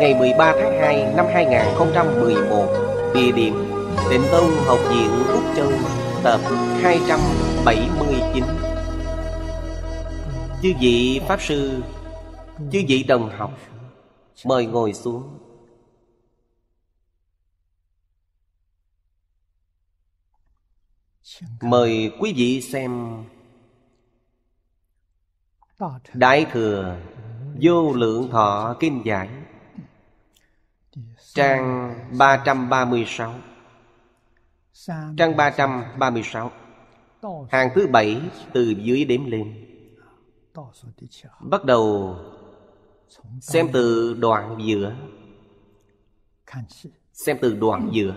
ngày 13 tháng 2 năm 2011, địa điểm Tịnh Tông Học viện Úc Châu, tập 279. Chư vị Pháp Sư, chư vị đồng học, mời ngồi xuống. Mời quý vị xem Đại Thừa Vô Lượng Thọ Kinh Giải Trang 336 Trang 336 Hàng thứ bảy từ dưới đếm lên Bắt đầu Xem từ đoạn giữa Xem từ đoạn giữa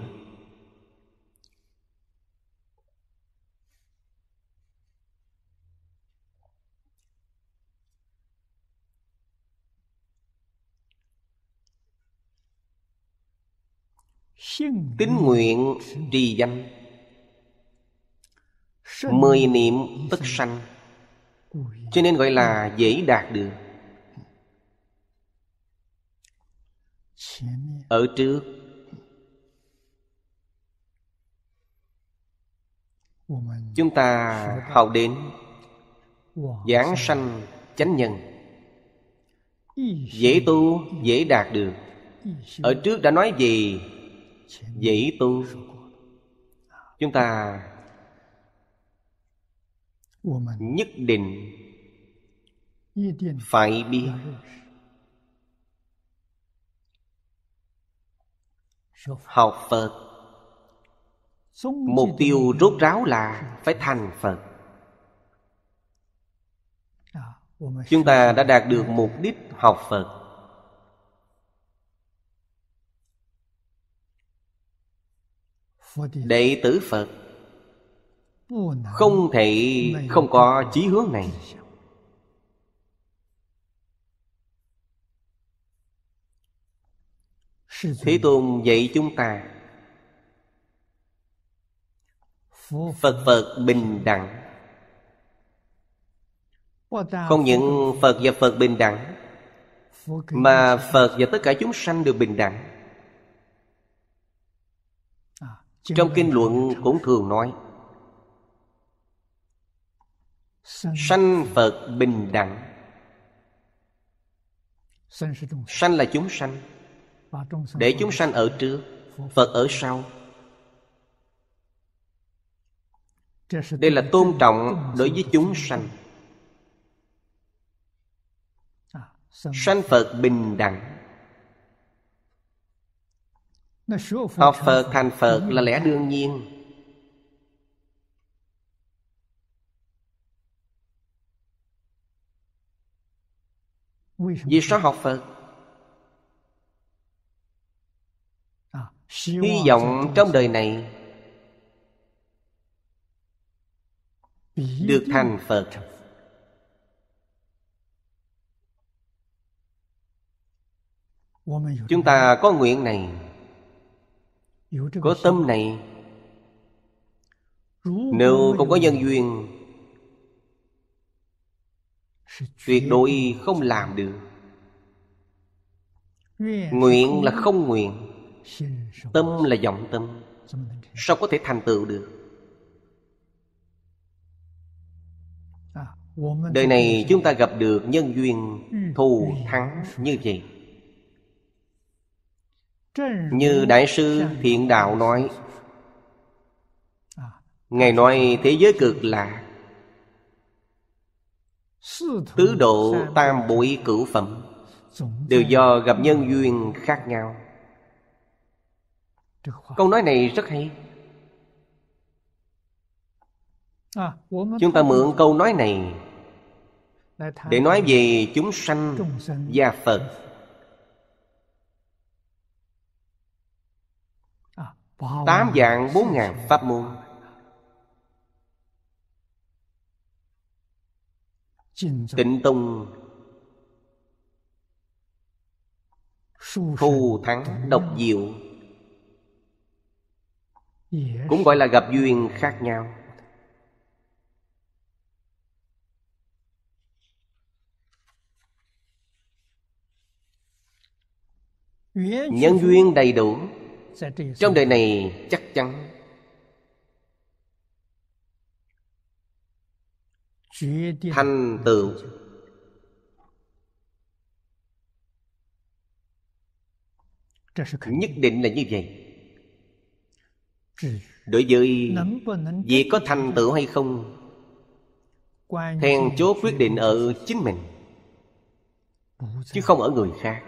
tín nguyện trì danh mười niệm tất sanh cho nên gọi là dễ đạt được ở trước chúng ta học đến giảng sanh chánh nhân dễ tu dễ đạt được ở trước đã nói gì dễ tu chúng ta nhất định phải biết học phật mục tiêu rốt ráo là phải thành phật chúng ta đã đạt được mục đích học phật đệ tử phật không thể không có chí hướng này thế tôn dạy chúng ta phật phật bình đẳng không những phật và phật bình đẳng mà phật và tất cả chúng sanh đều bình đẳng trong kinh luận cũng thường nói sanh phật bình đẳng sanh là chúng sanh để chúng sanh ở trước phật ở sau đây là tôn trọng đối với chúng sanh sanh phật bình đẳng Học Phật thành Phật là lẽ đương nhiên Vì sao học Phật? À, Hy vọng trong đời này Được thành Phật Chúng ta có nguyện này có tâm này nếu không có nhân duyên tuyệt đối không làm được nguyện là không nguyện tâm là vọng tâm sao có thể thành tựu được à, đời này chúng ta gặp được nhân duyên ừ, thù thắng như vậy như đại sư thiện đạo nói ngài nói thế giới cực lạc tứ độ tam bụi cửu phẩm đều do gặp nhân duyên khác nhau câu nói này rất hay chúng ta mượn câu nói này để nói về chúng sanh và phật Tám dạng bốn ngàn pháp môn Tịnh Tông Thu thắng độc diệu Cũng gọi là gặp duyên khác nhau Nhân duyên đầy đủ trong đời này chắc chắn thành tựu nhất định là như vậy đối với việc có thành tựu hay không then chốt quyết định ở chính mình chứ không ở người khác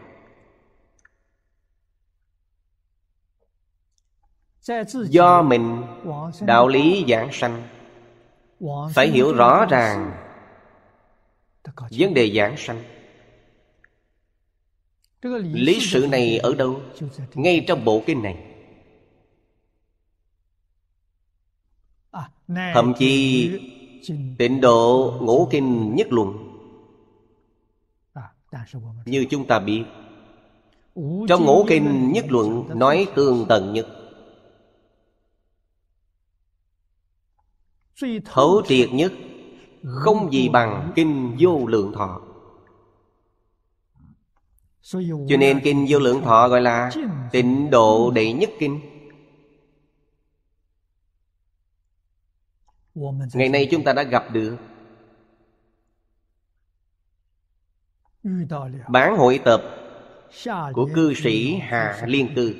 do mình đạo lý giảng sanh phải hiểu rõ ràng vấn đề giảng sanh lý sự này ở đâu ngay trong bộ kinh này thậm chí tịnh độ ngũ kinh nhất luận như chúng ta biết trong ngũ kinh nhất luận nói tương tận nhất thấu triệt nhất không gì bằng kinh vô lượng thọ cho nên kinh vô lượng thọ gọi là tịnh độ đệ nhất kinh ngày nay chúng ta đã gặp được bán hội tập của cư sĩ hà liên Tư.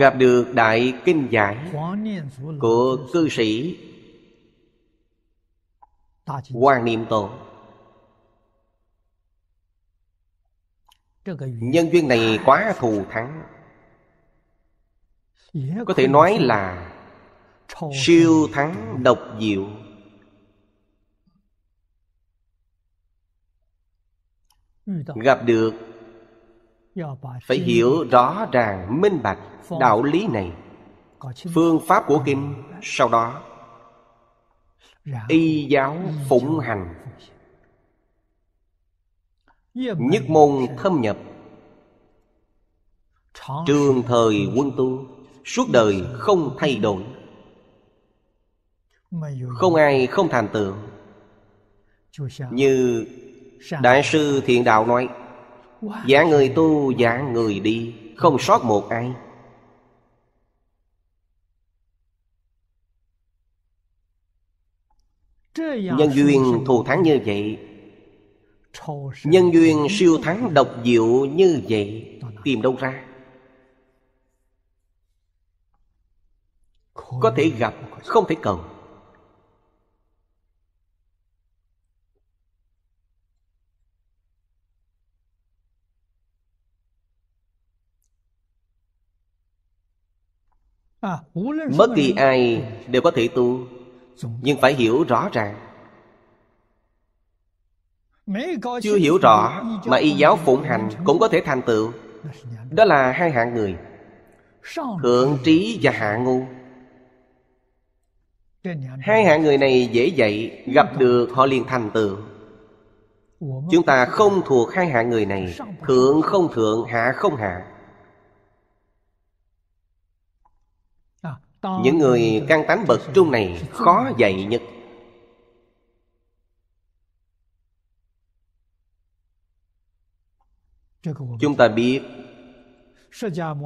gặp được đại kinh giải của cư sĩ quan niệm tổ nhân duyên này quá thù thắng có thể nói là siêu thắng độc diệu gặp được phải hiểu rõ ràng minh bạch đạo lý này phương pháp của kinh sau đó y giáo phụng hành nhất môn thâm nhập trường thời quân tu suốt đời không thay đổi không ai không thành tựu như đại sư thiện đạo nói giả người tu giả người đi Không sót một ai Nhân duyên thù thắng như vậy Nhân duyên siêu thắng độc diệu như vậy Tìm đâu ra Có thể gặp Không thể cầu Bất à, kỳ ai đều có thể tu Nhưng phải hiểu rõ ràng Chưa hiểu rõ Mà y giáo phụng hành cũng có thể thành tựu Đó là hai hạng người Thượng trí và hạ ngu Hai hạng người này dễ dạy Gặp được họ liền thành tựu Chúng ta không thuộc hai hạng người này Thượng không thượng, hạ không hạ những người căn tánh bậc trung này khó dạy nhất chúng ta biết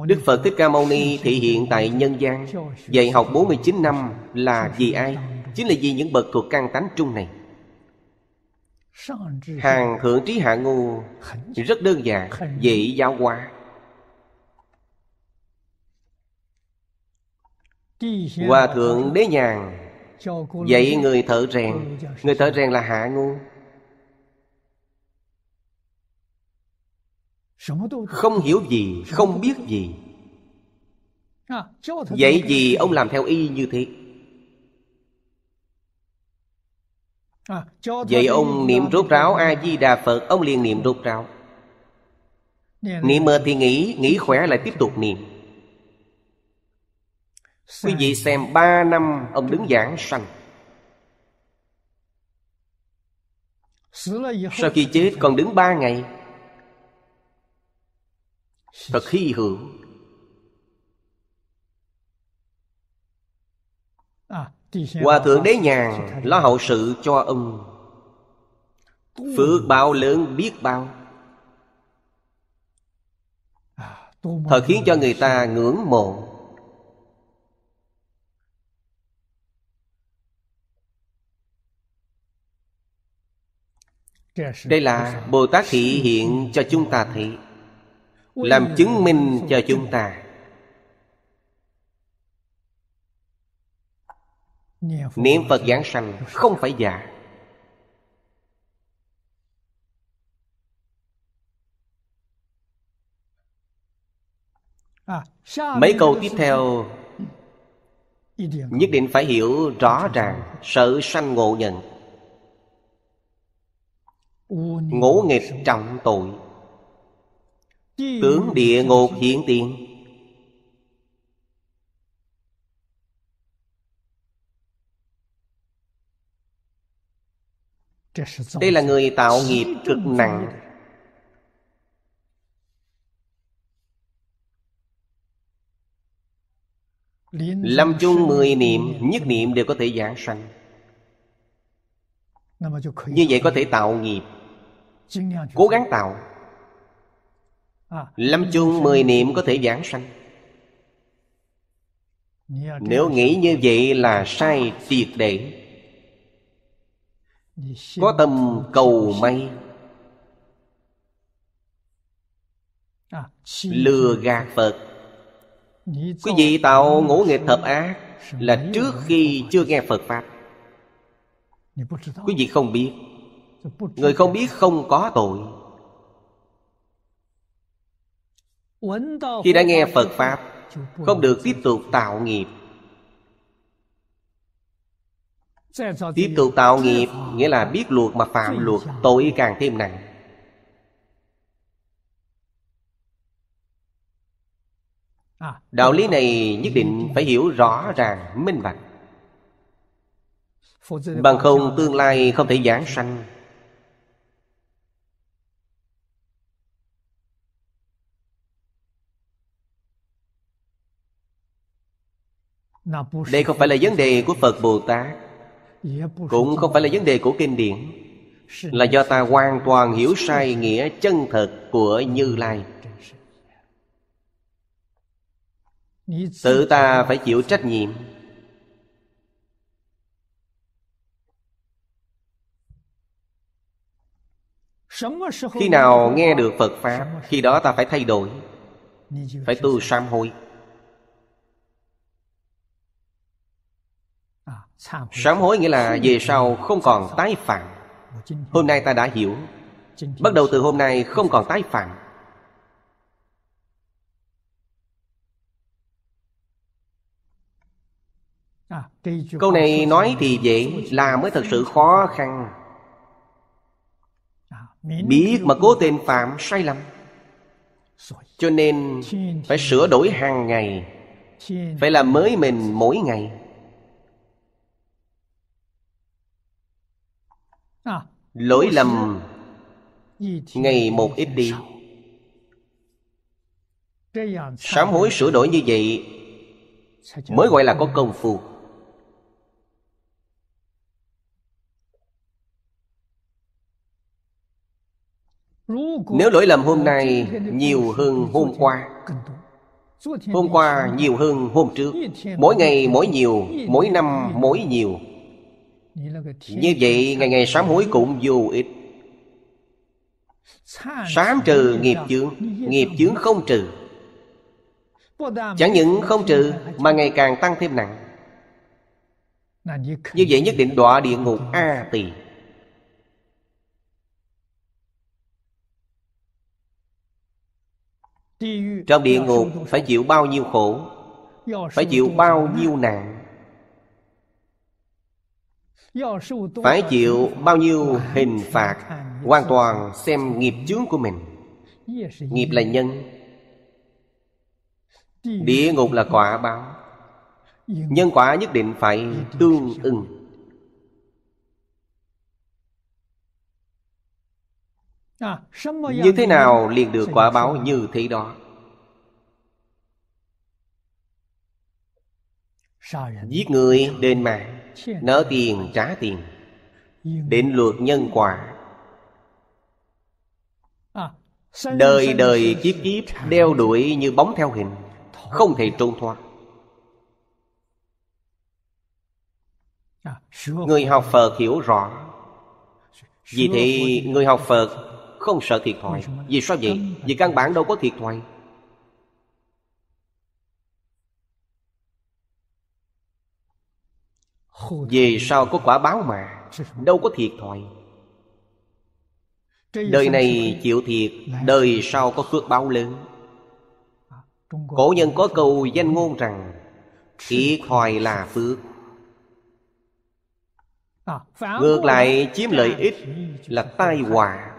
Đức Phật Thích Ca Mâu Ni thị hiện tại nhân gian Dạy học 49 năm là vì ai? Chính là vì những bậc thuộc căn tánh trung này Hàng thượng trí hạ ngu Rất đơn giản Dễ giáo hóa Hòa thượng đế nhàn Dạy người thợ rèn Người thợ rèn là hạ ngu Không hiểu gì Không biết gì Vậy à, gì ông làm theo y như thế à, Vậy ông niệm rốt ráo A-di-đà Phật Ông liền niệm rốt ráo Niệm mơ thì nghĩ Nghĩ khỏe lại tiếp tục niệm Quý vị xem ba năm ông đứng giảng sanh Sau khi chết còn đứng ba ngày Thật hy hữu à, Hòa thượng đế nhàn lo hậu sự cho ông Phước bao lớn biết bao à, Thật khiến cho người ta ngưỡng mộ đây là bồ tát thị hiện cho chúng ta thấy làm chứng minh cho chúng ta niệm phật giảng sanh không phải giả mấy câu tiếp theo nhất định phải hiểu rõ ràng sự sanh ngộ nhận Ngũ nghịch trọng tội Tướng địa ngục hiện tiền Đây là người tạo nghiệp cực nặng Lâm chung mười niệm Nhất niệm đều có thể giảng sanh Như vậy có thể tạo nghiệp Cố gắng tạo à, Lâm chung mười niệm có thể giảng sanh Nếu nghĩ như vậy là sai triệt để Có tâm cầu may à, Lừa gạt Phật Quý vị tạo ngũ nghịch thập ác Là trước khi chưa nghe Phật Pháp Quý vị không biết Người không biết không có tội Khi đã nghe Phật Pháp Không được tiếp tục tạo nghiệp Tiếp tục tạo nghiệp Nghĩa là biết luật mà phạm luật Tội càng thêm nặng Đạo lý này nhất định phải hiểu rõ ràng, minh bạch Bằng không tương lai không thể giảng sanh đây không phải là vấn đề của phật bồ tát cũng không phải là vấn đề của kinh điển là do ta hoàn toàn hiểu sai nghĩa chân thật của như lai tự ta phải chịu trách nhiệm khi nào nghe được phật pháp khi đó ta phải thay đổi phải tu sám hối Sám hối nghĩa là về sau không còn tái phạm Hôm nay ta đã hiểu Bắt đầu từ hôm nay không còn tái phạm Câu này nói thì dễ Là mới thật sự khó khăn Biết mà cố tình phạm sai lầm Cho nên phải sửa đổi hàng ngày Phải làm mới mình mỗi ngày À, lỗi lầm ngày một ít đi sám hối sửa đổi như vậy mới gọi là có công phu nếu lỗi lầm hôm nay nhiều hơn hôm qua hôm qua nhiều hơn hôm trước mỗi ngày mỗi nhiều mỗi năm mỗi nhiều như vậy ngày ngày sám hối cũng vô ích Sám trừ nghiệp chướng Nghiệp chướng không trừ Chẳng những không trừ Mà ngày càng tăng thêm nặng Như vậy nhất định đọa địa ngục A tỳ Trong địa ngục phải chịu bao nhiêu khổ Phải chịu bao nhiêu nạn phải chịu bao nhiêu hình phạt hoàn toàn xem nghiệp chướng của mình nghiệp là nhân địa ngục là quả báo nhân quả nhất định phải tương ưng à, như thế nào liền được quả báo như thế đó giết người đền mạng nợ tiền trả tiền định luật nhân quả à, đời đời kiếp kiếp đeo đuổi như bóng theo hình không thể trốn thoát à, người học phật hiểu rõ vì thế người học phật không sợ thiệt thòi vì sao vậy vì căn bản đâu có thiệt thòi Về sau có quả báo mà Đâu có thiệt thòi Đời này chịu thiệt Đời sau có phước báo lớn à, Cổ nhân có câu danh ngôn rằng Thiệt thòi là phước à, Ngược lại chiếm lợi ích là tai họa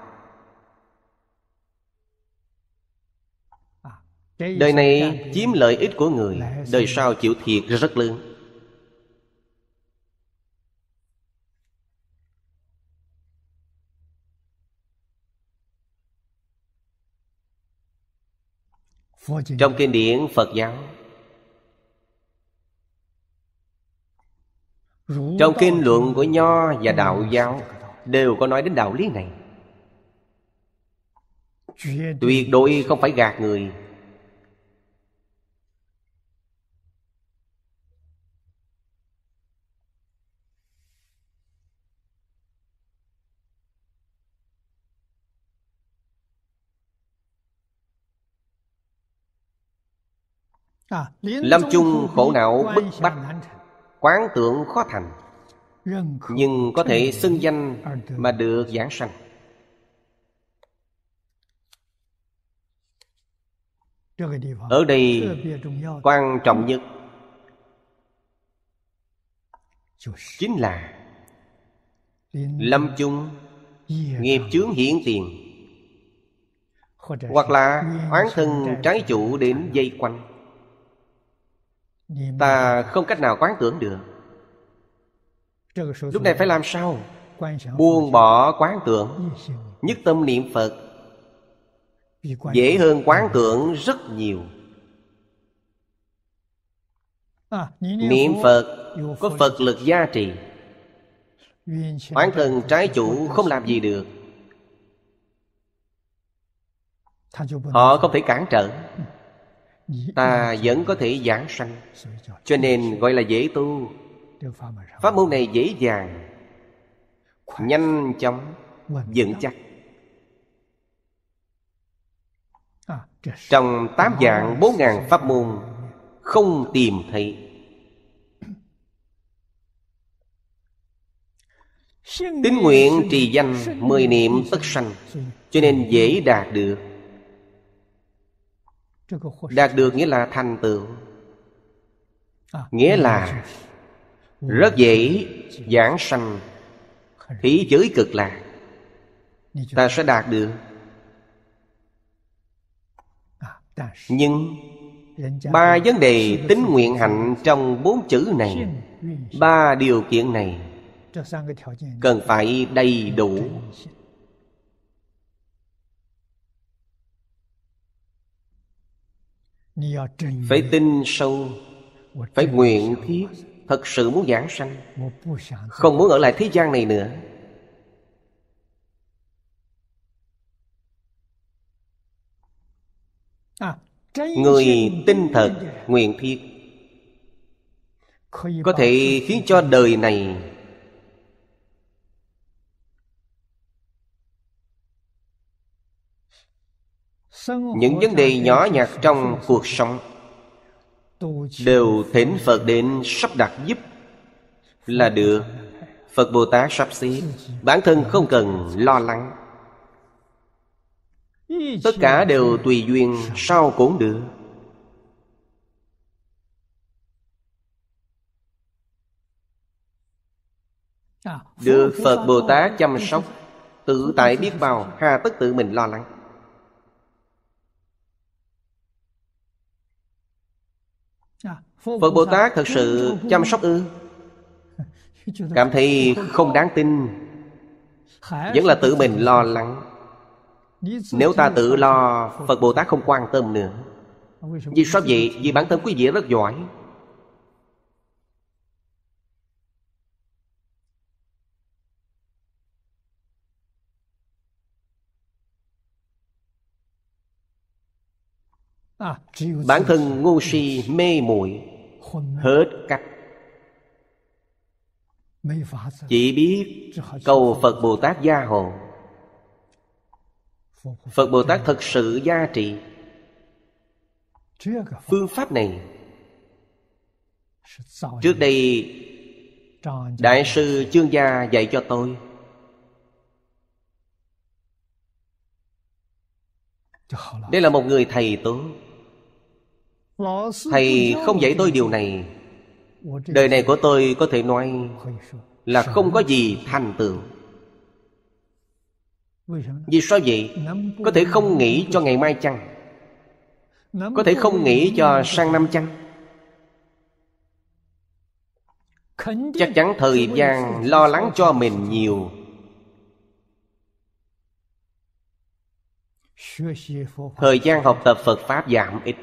à, Đời này chiếm lợi ích của người Đời sau chịu thiệt rất lớn trong kinh điển phật giáo trong kinh luận của nho và đạo giáo đều có nói đến đạo lý này tuyệt đối không phải gạt người À, Lâm chung khổ não bức bách Quán tưởng khó thành Nhưng có thể xưng danh mà được giảng sanh Ở đây quan trọng nhất Chính là Lâm chung Nghiệp chướng hiển tiền Hoặc là oán thân trái chủ đến dây quanh ta không cách nào quán tưởng được lúc này phải làm sao buông bỏ quán tưởng nhất tâm niệm phật dễ hơn quán tưởng rất nhiều à, niệm phật có phật lực gia trì bản thân trái chủ không làm gì được họ không thể cản trở ừ ta vẫn có thể giảng sanh cho nên gọi là dễ tu pháp môn này dễ dàng nhanh chóng vững chắc trong tám dạng bốn ngàn pháp môn không tìm thấy tín nguyện trì danh mười niệm tất sanh cho nên dễ đạt được đạt được nghĩa là thành tựu nghĩa là rất dễ giảng sanh thế giới cực lạc ta sẽ đạt được nhưng ba vấn đề tính nguyện hạnh trong bốn chữ này ba điều kiện này cần phải đầy đủ phải tin sâu phải nguyện thiết thật sự muốn giảng sanh không muốn ở lại thế gian này nữa à, người tin thật nguyện thiết có thể khiến cho đời này những vấn đề nhỏ nhặt trong cuộc sống đều thỉnh phật đến sắp đặt giúp là được phật bồ tát sắp xếp bản thân không cần lo lắng tất cả đều tùy duyên sau cũng được à, được phật bồ tát chăm sóc tự tại biết bao hà tất tự mình lo lắng Phật Bồ Tát thật sự chăm sóc ư Cảm thấy không đáng tin Vẫn là tự mình lo lắng Nếu ta tự lo Phật Bồ Tát không quan tâm nữa Vì sao vậy? Vì bản thân quý vị rất giỏi À, bản thân ngu si mê muội hết cách chỉ biết cầu phật bồ tát gia hộ phật bồ tát thật sự gia trị phương pháp này trước đây đại sư chương gia dạy cho tôi đây là một người thầy tốt thầy không dạy tôi điều này đời này của tôi có thể nói là không có gì thành tựu vì sao vậy có thể không nghĩ cho ngày mai chăng có thể không nghĩ cho sang năm chăng chắc chắn thời gian lo lắng cho mình nhiều thời gian học tập phật pháp giảm ít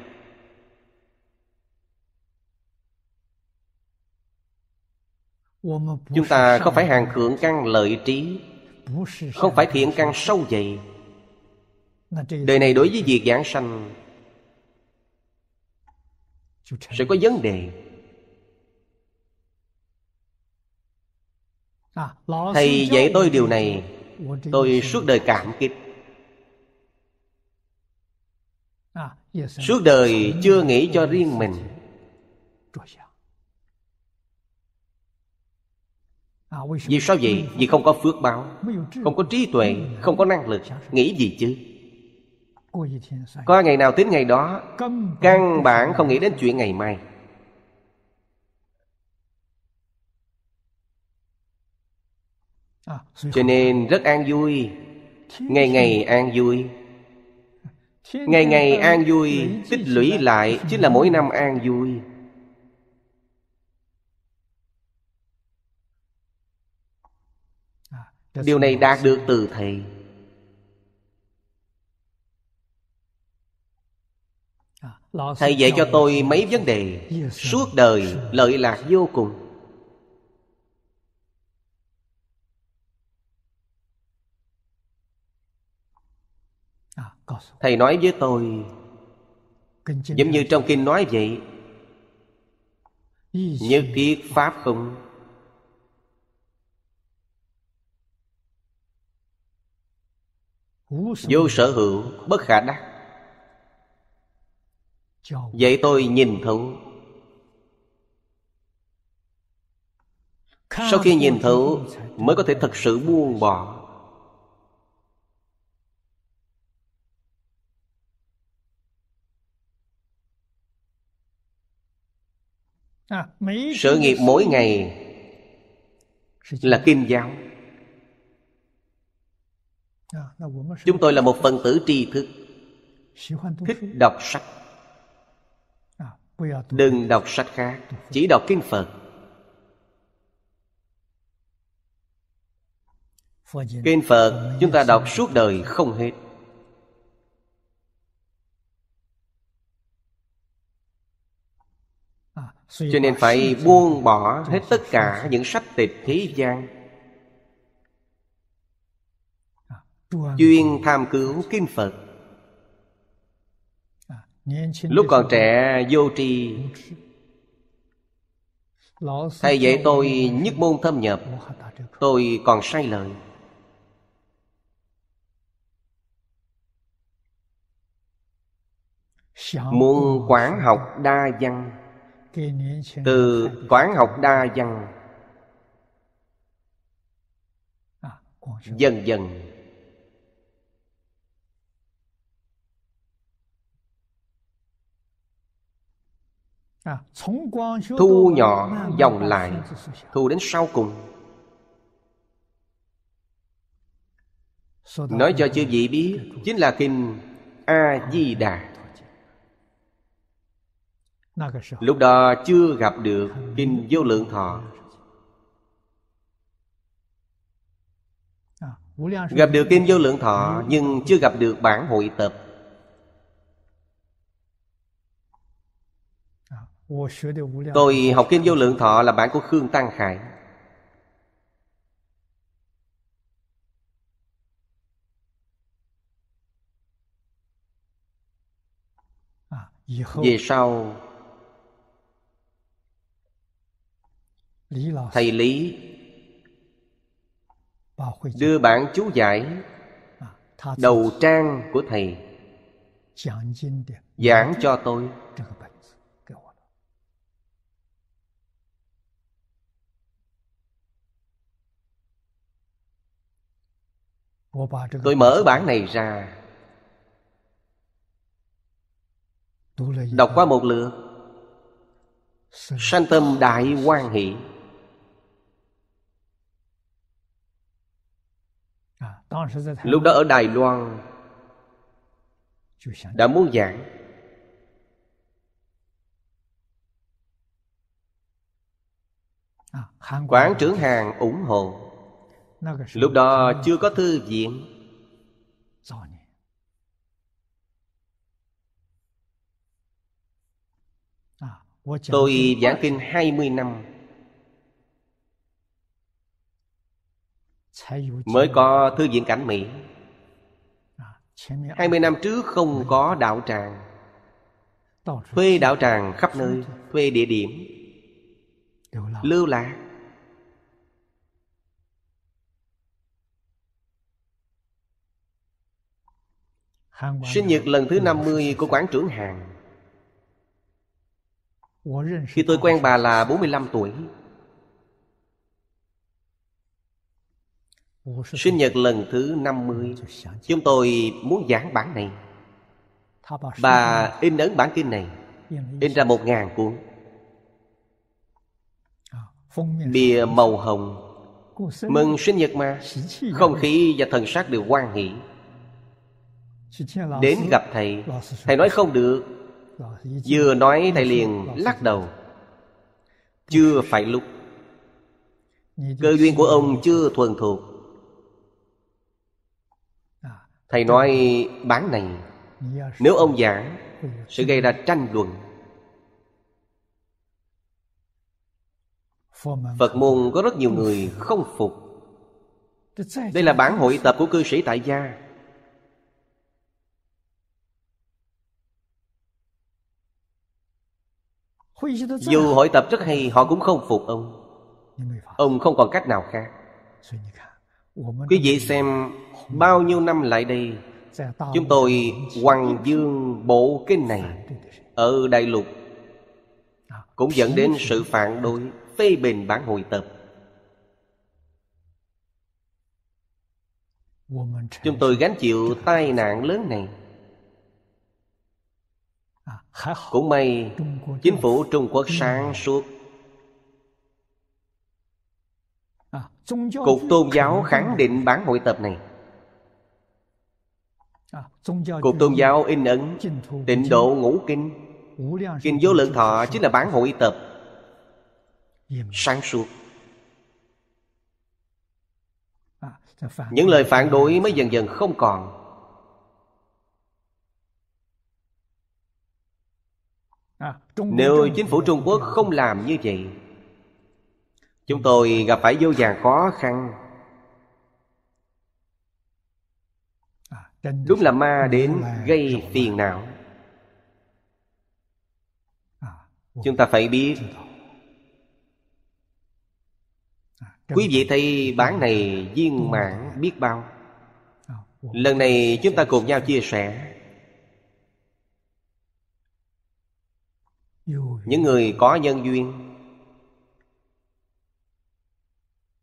chúng ta không phải hàng thượng căn lợi trí không phải thiện căn sâu dày đời này đối với việc giảng sanh sẽ có vấn đề thầy dạy tôi điều này tôi suốt đời cảm kích suốt đời chưa nghĩ cho riêng mình À, vì sao vậy? Vì không có phước báo Không có trí tuệ ừ. Không có năng lực Nghĩ gì chứ Có ngày nào tính ngày đó Căn bản không nghĩ đến chuyện ngày mai à, Cho nên rất an vui Ngày ngày an vui Ngày ngày an vui Tích lũy lại Chính là mỗi năm an vui Dạ điều này đạt dạ được từ thầy à, thầy dạy cho dạ tôi mấy vấn đề suốt đời lợi lạc vô cùng à, thầy nói với tôi giống như trong kinh nói vậy nhất thiết pháp không Vô sở hữu bất khả đắc Vậy tôi nhìn thấu Sau khi nhìn thấu Mới có thể thật sự buông bỏ à, Sự nghiệp mỗi ngày Là kinh giáo À, chúng tôi là một phần tử tri thức thích đọc sách à, đừng đọc sách khác chỉ đọc kinh phật kinh phật chúng ta đọc suốt đời không hết à, cho nên phải buông bỏ hết tất cả những sách tịch thế gian chuyên tham cứu kinh phật à, lúc còn trẻ vô tri thầy dạy tôi nhất môn thâm nhập tôi còn sai lời muốn quán học đa văn từ quán học đa văn dần dần À, thu nhỏ dòng lại thu đến sau cùng nói cho chư vị biết chính là kinh a di đà lúc đó chưa gặp được kinh vô lượng thọ à, gặp được kinh vô lượng thọ nhưng chưa gặp được bản hội tập Tôi học Kinh Vô Lượng Thọ là bản của Khương Tăng Khải Về sau Thầy Lý Đưa bản chú giải Đầu trang của thầy Giảng cho tôi tôi mở bản này ra đọc qua một lượt sanh tâm đại quan hỷ à, lúc đó ở đài loan đã muốn giảng à, quán trưởng hàng ủng hộ lúc đó chưa có thư viện à, Tôi giảng kinh 20 năm Mới có thư viện cảnh Mỹ 20 à, năm trước không có đạo tràng Thuê đạo tràng khắp nơi Thuê địa điểm Lưu lạc Sinh nhật lần thứ 50 của quán trưởng hàng Khi tôi quen bà là 45 tuổi Sinh nhật lần thứ 50 Chúng tôi muốn giảng bản này Bà in ấn bản kinh này In ra một ngàn cuốn à, Bìa màu hồng Mừng sinh nhật mà Không khí và thần sắc đều quan hỷ đến gặp à, thầy thầy nói không được vừa nói thầy liền lắc đầu chưa phải lúc cơ duyên của ông chưa thuần thuộc thầy nói bán này nếu ông giảng sẽ gây ra tranh luận phật môn có rất nhiều người không phục đây là bản hội tập của cư sĩ tại gia Dù hội tập rất hay Họ cũng không phục ông Ông không còn cách nào khác Quý vị xem Bao nhiêu năm lại đây Chúng tôi hoàng dương bộ cái này Ở Đại Lục Cũng dẫn đến sự phản đối Phê bình bản hội tập Chúng tôi gánh chịu tai nạn lớn này cũng may chính phủ trung quốc sáng suốt cục tôn giáo khẳng định bản hội tập này cục tôn giáo in ấn tịnh độ ngũ kinh kinh vô lượng thọ chính là bản hội tập sáng suốt những lời phản đối mới dần dần không còn À, nếu chính phủ trung quốc không làm như vậy chúng tôi gặp phải vô vàng khó khăn đúng à, là ma đến gây phiền não à, chúng ta phải biết quý vị thấy bản này viên mãn biết bao lần này chúng ta cùng nhau chia sẻ những người có nhân duyên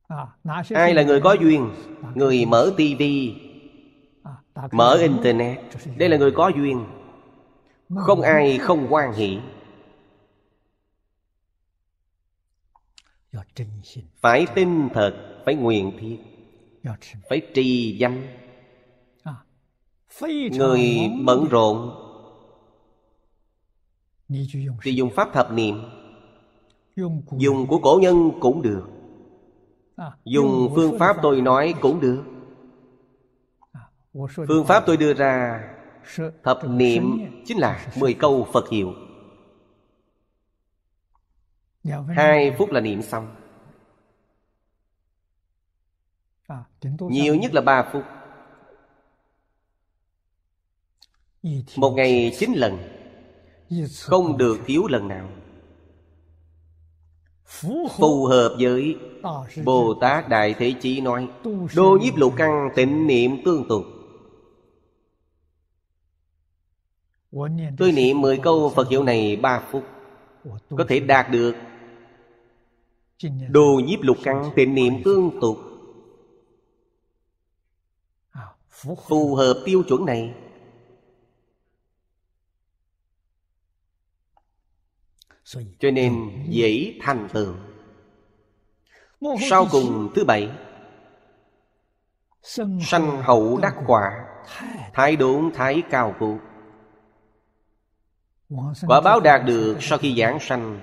à, ai là người có duyên người mở tivi à, mở internet đây là người có duyên không ai không quan hỷ phải tin thật phải nguyện thiết phải trì danh à, người bận rộn thì dùng pháp thập niệm dùng của cổ nhân cũng được à, dùng phương pháp tôi nói cũng được à, phương pháp tôi đưa ra thập niệm chính là mười câu phật hiệu dạ vâng. hai phút là niệm xong à, nhiều nhất là ba phút một ngày chín lần không được thiếu lần nào Phù hợp với Bồ Tát Đại Thế Chí nói Đô nhiếp lục căng tịnh niệm tương tục Tôi niệm mười câu Phật hiệu này ba phút Có thể đạt được Đồ nhiếp lục căn tịnh niệm tương tục Phù hợp tiêu chuẩn này cho nên dễ thành tựu sau cùng thứ bảy sanh hậu đắc quả thái đốn thái cao cụ quả báo đạt được sau khi giảng sanh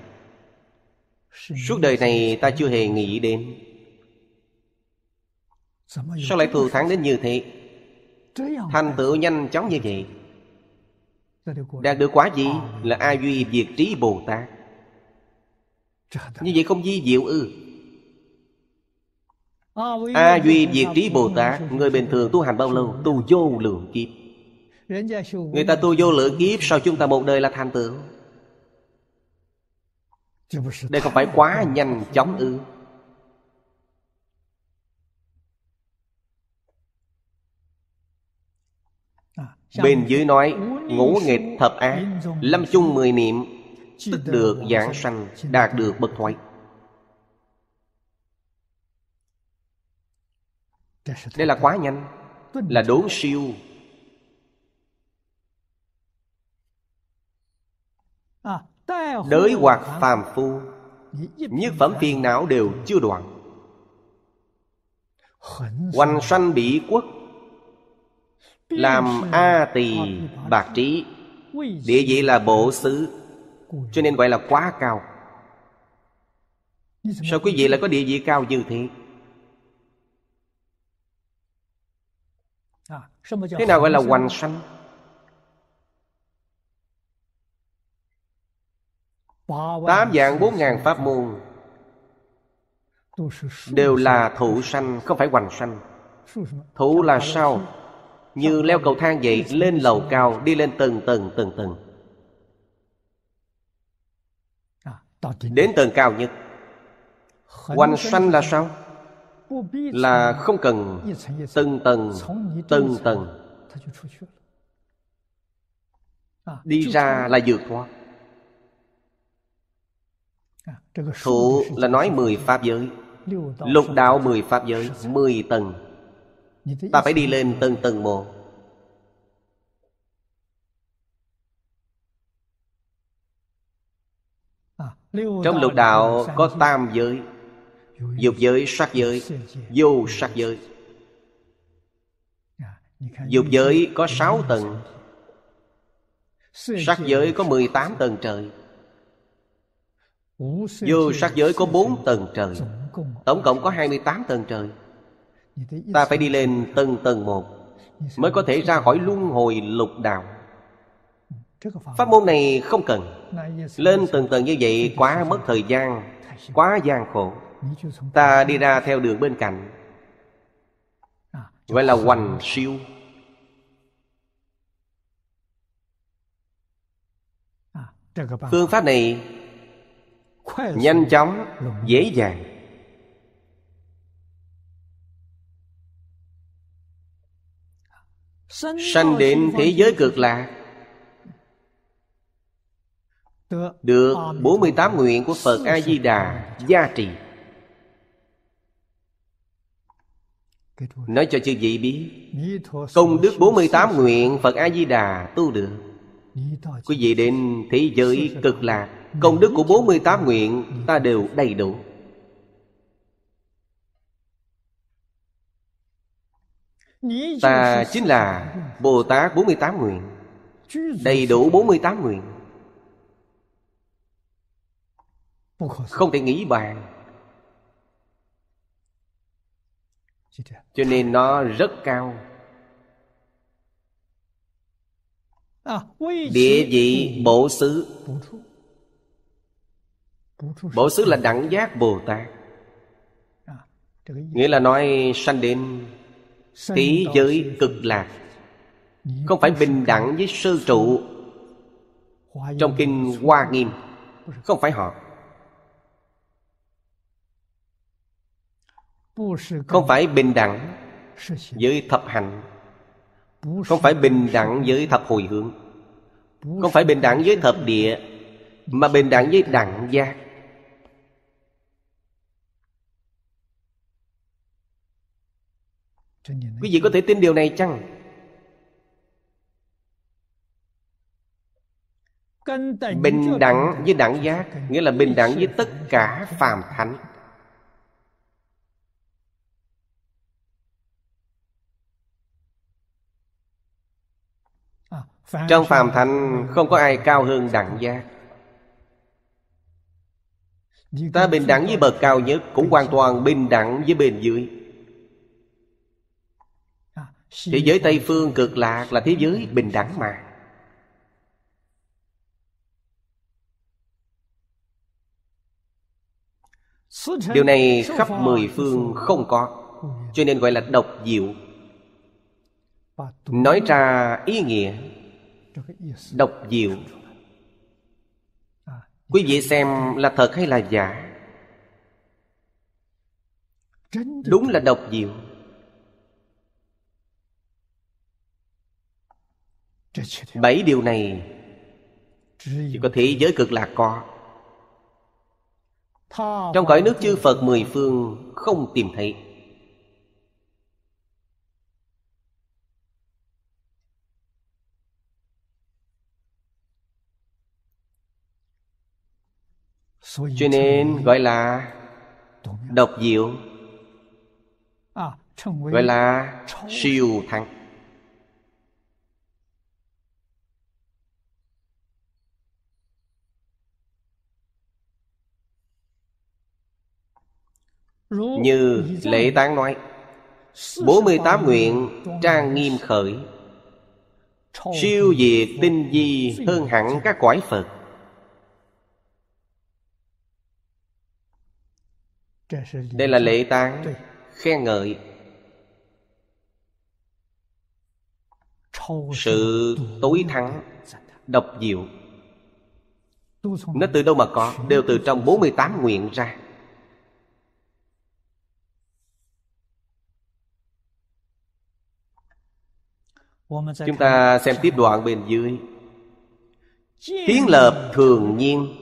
suốt đời này ta chưa hề nghĩ đến sao lại thù thắng đến như thế thành tựu nhanh chóng như vậy Đạt được quả gì? Là A Duy Việt Trí Bồ Tát Như vậy không di diệu ư à, A Duy Việt Trí Bồ Tát Người bình thường tu hành bao lâu? Tu vô lượng kiếp Người ta tu vô lượng kiếp sau chúng ta một đời là thành tựu Đây không phải quá nhanh chóng ư à, Bên dưới nói ngũ nghịch thập ác lâm chung mười niệm tức được giảng sanh đạt được bất thoại đây là quá nhanh là đốn siêu đới hoặc phàm phu nhất phẩm phiền não đều chưa đoạn hoành sanh bị quốc làm A Tỳ Bạc Trí Địa vị là bộ xứ Cho nên gọi là quá cao Sao quý vị lại có địa vị cao như thế à, Thế nào gọi là hoành sanh Tám vạn bốn ngàn pháp môn Đều là thụ sanh Không phải hoành sanh Thụ là sao như leo cầu thang vậy Lên lầu cao đi lên từng tầng từng tầng à, Đến tầng cao nhất Hoành sanh là sao? Là không cần từng tầng từng tầng à, Đi ra là vượt qua à, Thụ là nói mười pháp giới Lục đạo mười pháp giới Mười tầng ta phải đi lên từng tầng một à, trong lục đạo có tam giới dục giới sắc giới vô sắc giới à, dục giới có sáu tầng sắc giới có mười tám tầng trời vô sắc giới có bốn tầng trời tổng cộng có hai mươi tám tầng trời Ta phải đi lên từng tầng một Mới có thể ra khỏi luân hồi lục đạo ừ, Pháp môn này không cần Lên từng tầng như vậy quá mất thời gian Quá gian khổ Ta đi ra theo đường bên cạnh Gọi à, là hoành siêu à, Phương pháp này Nhanh chóng, dễ dàng sanh đến thế giới cực lạc được 48 nguyện của Phật A Di Đà gia trì. Nói cho chư vị biết, công đức 48 nguyện Phật A Di Đà tu được. Quý vị đến thế giới cực lạc, công đức của 48 nguyện ta đều đầy đủ. Ta chính là Bồ Tát 48 nguyện Đầy đủ 48 nguyện Không thể nghĩ bàn Cho nên nó rất cao à, Địa vị bổ xứ bổ xứ là đẳng giác Bồ Tát à, Nghĩa là nói sanh đến Thế giới cực lạc Không phải bình đẳng với sơ trụ Trong kinh Hoa Nghiêm Không phải họ Không phải bình đẳng với thập hạnh Không phải bình đẳng với thập hồi hướng Không phải bình đẳng với thập địa Mà bình đẳng với đẳng giác quý vị có thể tin điều này chăng bình đẳng với đẳng giác nghĩa là bình đẳng với tất cả phàm thánh à, trong phàm thánh không có ai cao hơn đẳng giác ta bình đẳng với bậc cao nhất cũng hoàn toàn bình đẳng với bên dưới Thế giới Tây Phương cực lạc là thế giới bình đẳng mà Điều này khắp mười phương không có Cho nên gọi là độc diệu Nói ra ý nghĩa Độc diệu à, Quý vị xem là thật hay là giả Đúng là độc diệu bảy điều này chỉ có thế giới cực lạc có trong cõi nước chư phật mười phương không tìm thấy cho nên à, gọi là độc diệu gọi là siêu thắng Như lễ tán nói 48 nguyện trang nghiêm khởi Siêu diệt tinh di hơn hẳn các quái Phật Đây là lễ tán Khen ngợi Sự tối thắng Độc diệu Nó từ đâu mà có Đều từ trong 48 nguyện ra Chúng ta xem tiếp đoạn bên dưới Kiến lập thường nhiên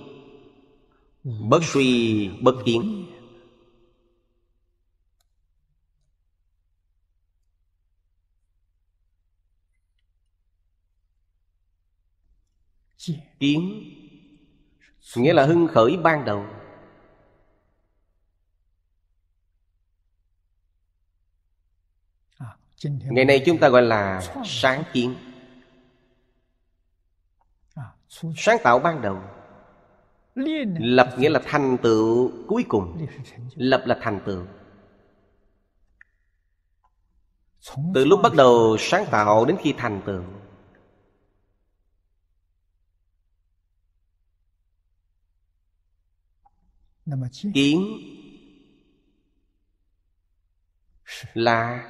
Bất suy bất kiến Kiến Nghĩa là hưng khởi ban đầu ngày nay chúng ta gọi là sáng kiến à, sáng tạo ban đầu lập nghĩa là thành tựu cuối cùng lập là thành tựu từ lúc bắt đầu sáng tạo đến khi thành tựu kiến là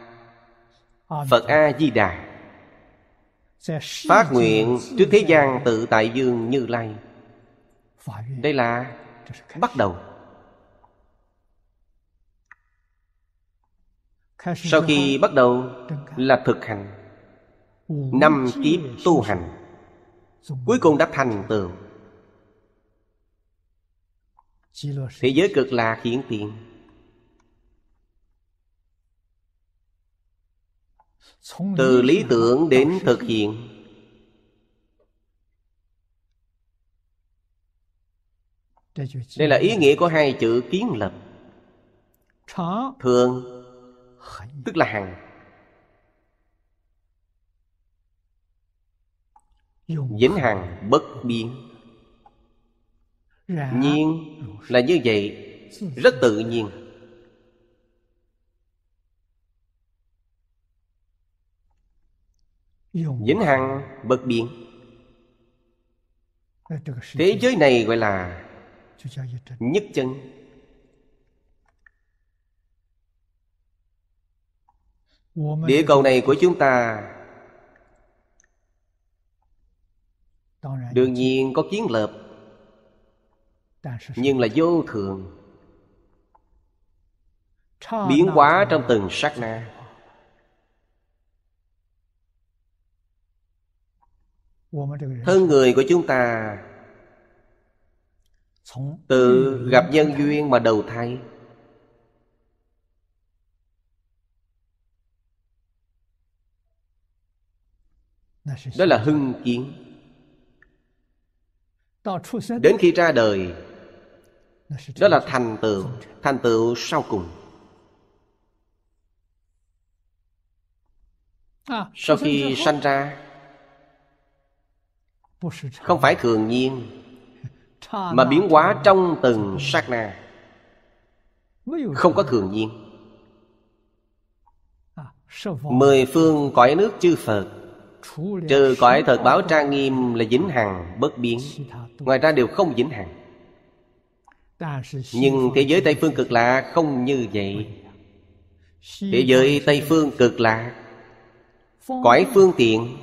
phật a di đà phát nguyện trước thế gian tự tại dương như lai đây là bắt đầu sau khi bắt đầu là thực hành năm kiếp tu hành cuối cùng đã thành tựu thế giới cực lạc hiện tiền từ lý tưởng đến thực hiện đây là ý nghĩa của hai chữ kiến lập thường tức là hằng vĩnh hằng bất biến. nhiên là như vậy rất tự nhiên vĩnh hằng bất biến thế giới này gọi là nhất chân địa cầu này của chúng ta đương nhiên có kiến lập nhưng là vô thường biến hóa trong từng sát na thân người của chúng ta từ gặp nhân duyên mà đầu thai đó là hưng kiến đến khi ra đời đó là thành tựu thành tựu sau cùng à, sau khi sanh ra không phải thường nhiên mà biến hóa trong từng sát na không có thường nhiên à, mười phương cõi nước chư phật trừ cõi thật báo trang nghiêm là dính hằng bất biến ngoài ra đều không dính hằng nhưng thế giới tây phương cực lạ không như vậy thế giới tây phương cực lạ cõi phương tiện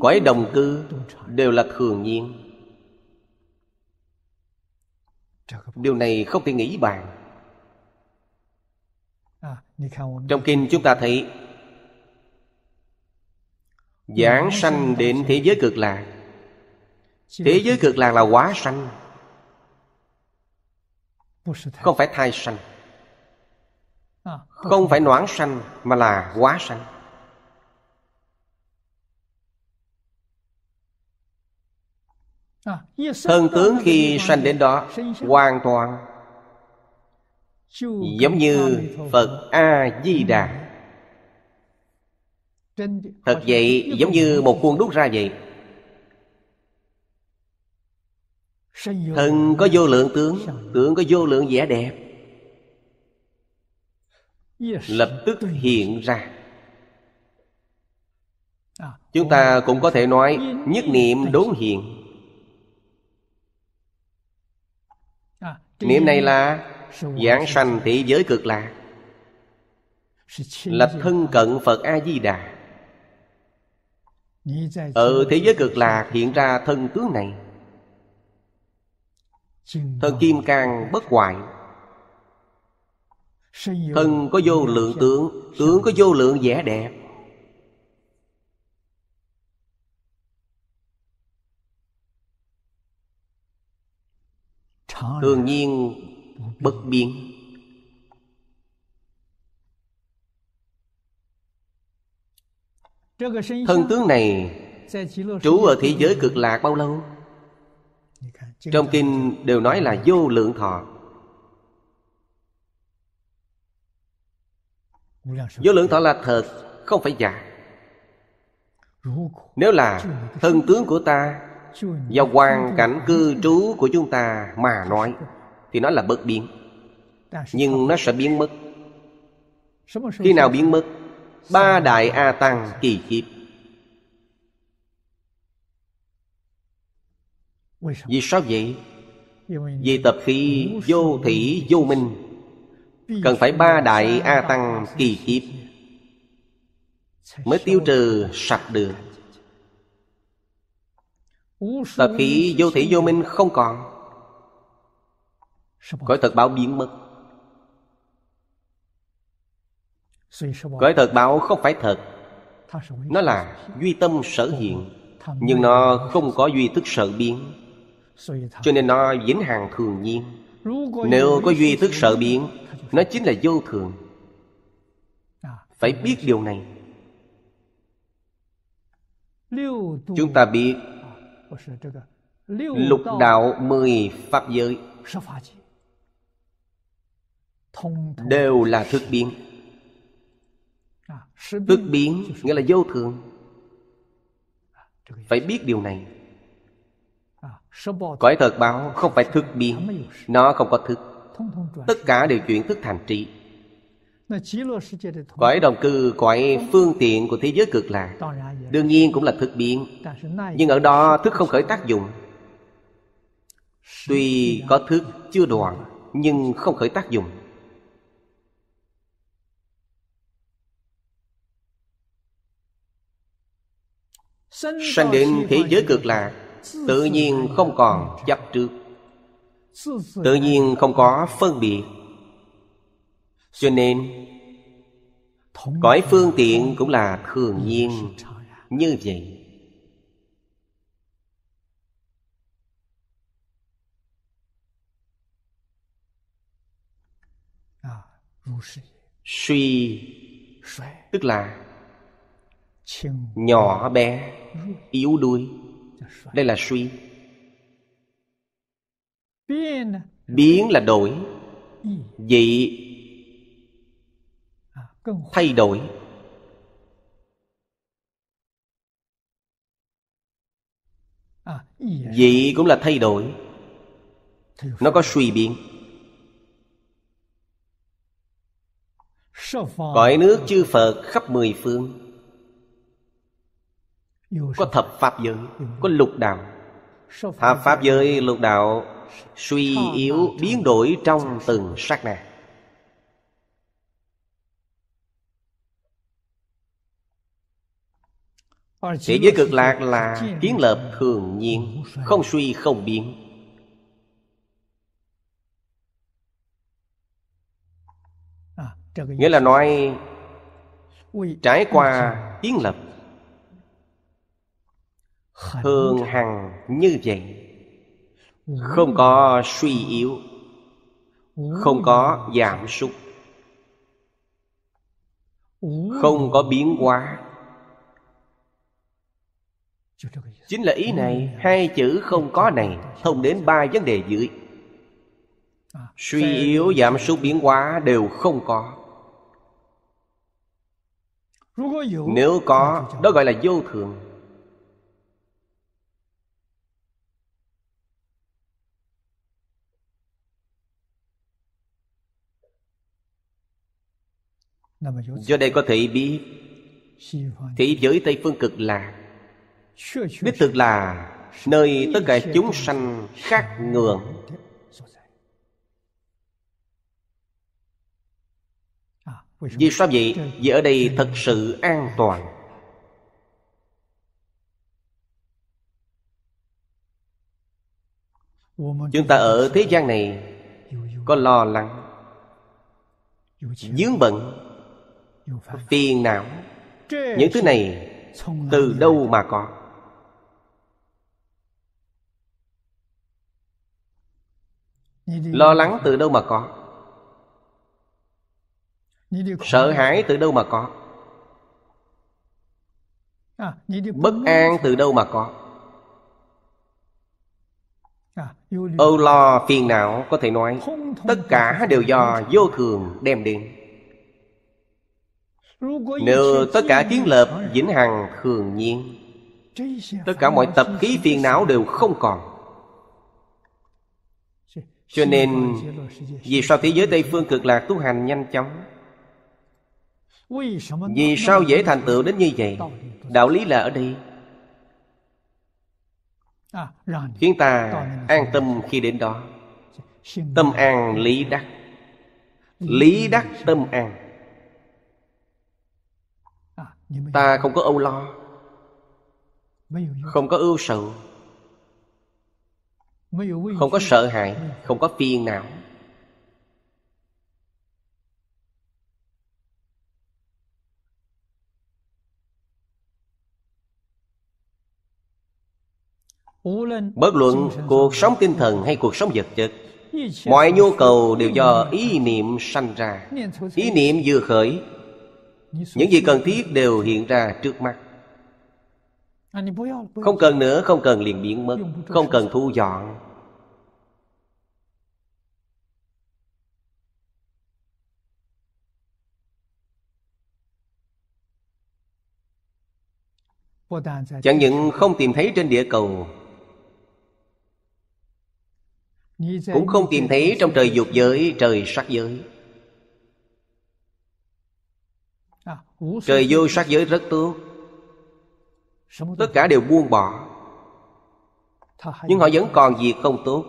cõi đồng cư đều là thường nhiên điều này không thể nghĩ bàn trong kinh chúng ta thấy giảng sanh đến thế giới cực lạc thế giới cực lạc là quá sanh không phải thai sanh không phải noãn sanh mà là quá sanh Ờ. Thân tướng khi sanh đến đó Hoàn toàn Giống như Phật A-di-đà Thật vậy giống như một khuôn đúc ra vậy Thân có vô lượng tướng Tướng có vô lượng vẻ đẹp Lập tức hiện ra Chúng ta cũng có thể nói Nhất niệm đốn hiện niệm này là giảng sanh tỷ giới cực lạc là thân cận phật a di đà ở thế giới cực lạc hiện ra thân tướng này thân kim cang bất hoại thân có vô lượng tướng tướng có vô lượng vẻ đẹp Thường nhiên bất biến Thân tướng này Trú ở thế giới cực lạc bao lâu? Trong kinh đều nói là vô lượng thọ Vô lượng thọ là thật Không phải giả Nếu là thân tướng của ta do hoàn cảnh cư trú của chúng ta mà nói thì nó là bất biến nhưng nó sẽ biến mất khi nào biến mất ba đại a tăng kỳ kiếp vì sao vậy vì tập khí vô thủy vô minh cần phải ba đại a tăng kỳ kiếp mới tiêu trừ sạch được Tập khí vô thị vô minh không còn Cõi thật báo biến mất Cõi thật báo không phải thật Nó là duy tâm sở hiện Nhưng nó không có duy thức sở biến Cho nên nó vĩnh hằng thường nhiên Nếu có duy thức sở biến Nó chính là vô thường Phải biết điều này Chúng ta biết Lục đạo mười Pháp giới Đều là thức biến Thức biến nghĩa là vô thường Phải biết điều này Cõi thật báo không phải thức biến Nó không có thức Tất cả đều chuyển thức thành trị Cõi đồng cư, cõi phương tiện của thế giới cực lạc Đương nhiên cũng là thực biến Nhưng ở đó thức không khởi tác dụng Tuy có thức chưa đoạn Nhưng không khởi tác dụng Sanh đến thế giới cực lạc Tự nhiên không còn chấp trước Tự nhiên không có phân biệt cho nên cõi phương tiện cũng là thường nhiên như vậy suy tức là nhỏ bé yếu đuối đây là suy biến là đổi dị thay đổi à, vị cũng là thay đổi nó có suy biến cõi nước chư phật khắp mười phương có thập pháp giới có lục đạo thập pháp giới lục đạo suy yếu biến đổi trong từng sát na Thế giới cực lạc là kiến lập thường nhiên Không suy không biến Nghĩa là nói Trải qua kiến lập Thường hằng như vậy Không có suy yếu Không có giảm sút Không có biến hóa chính là ý này hai chữ không có này thông đến ba vấn đề dưới suy yếu giảm số biến hóa đều không có nếu có đó gọi là vô thường do đây có thể biết thế giới tây phương cực lạc đích thực là nơi tất cả chúng sanh khác ngưỡng à, vì sao vậy vì ở đây thật sự an toàn chúng ta ở thế gian này có lo lắng dướng bận phiền não những thứ này từ đâu mà có lo lắng từ đâu mà có sợ hãi từ đâu mà có à, bất an từ đâu mà có à, âu lo phiền não có thể nói tất cả đều do vô thường đem đến nếu tất cả kiến lập vĩnh hằng thường nhiên tất cả mọi tập khí phiền não đều không còn cho nên vì sao thế giới tây phương cực lạc tu hành nhanh chóng vì sao dễ thành tựu đến như vậy đạo lý là ở đây à, khiến ta an tâm khi đến đó tâm an lý đắc lý đắc tâm an à, ta không có âu lo không có ưu sầu không có sợ hãi không có phiền não bất luận cuộc sống tinh thần hay cuộc sống vật chất mọi nhu cầu đều do ý niệm sanh ra ý niệm vừa khởi những gì cần thiết đều hiện ra trước mắt không cần nữa không cần liền biến mất không cần thu dọn chẳng những không tìm thấy trên địa cầu cũng không tìm thấy trong trời dục giới trời sắc giới à, trời vô sắc giới rất tốt tất cả đều buông bỏ nhưng họ vẫn còn gì không tốt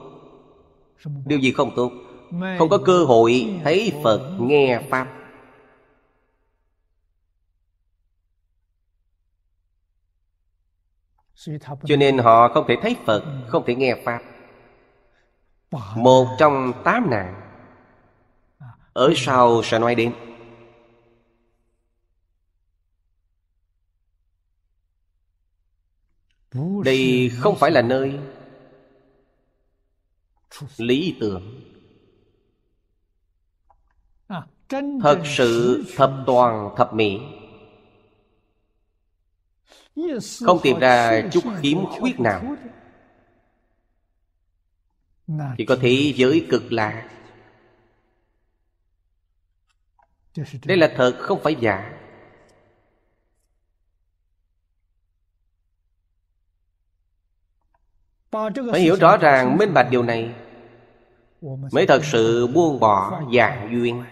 điều gì không tốt không có cơ hội thấy phật nghe pháp cho nên họ không thể thấy phật ừ. không thể nghe pháp một trong tám nạn à. ở sau sẽ nói đến đây không phải là nơi lý tưởng à, thật sự thập toàn thập mỹ không tìm ra chút khiếm khuyết nào thì có thế giới cực lạ. đây là thật không phải giả phải hiểu rõ ràng minh bạch điều này mới thật sự buông bỏ dạng duyên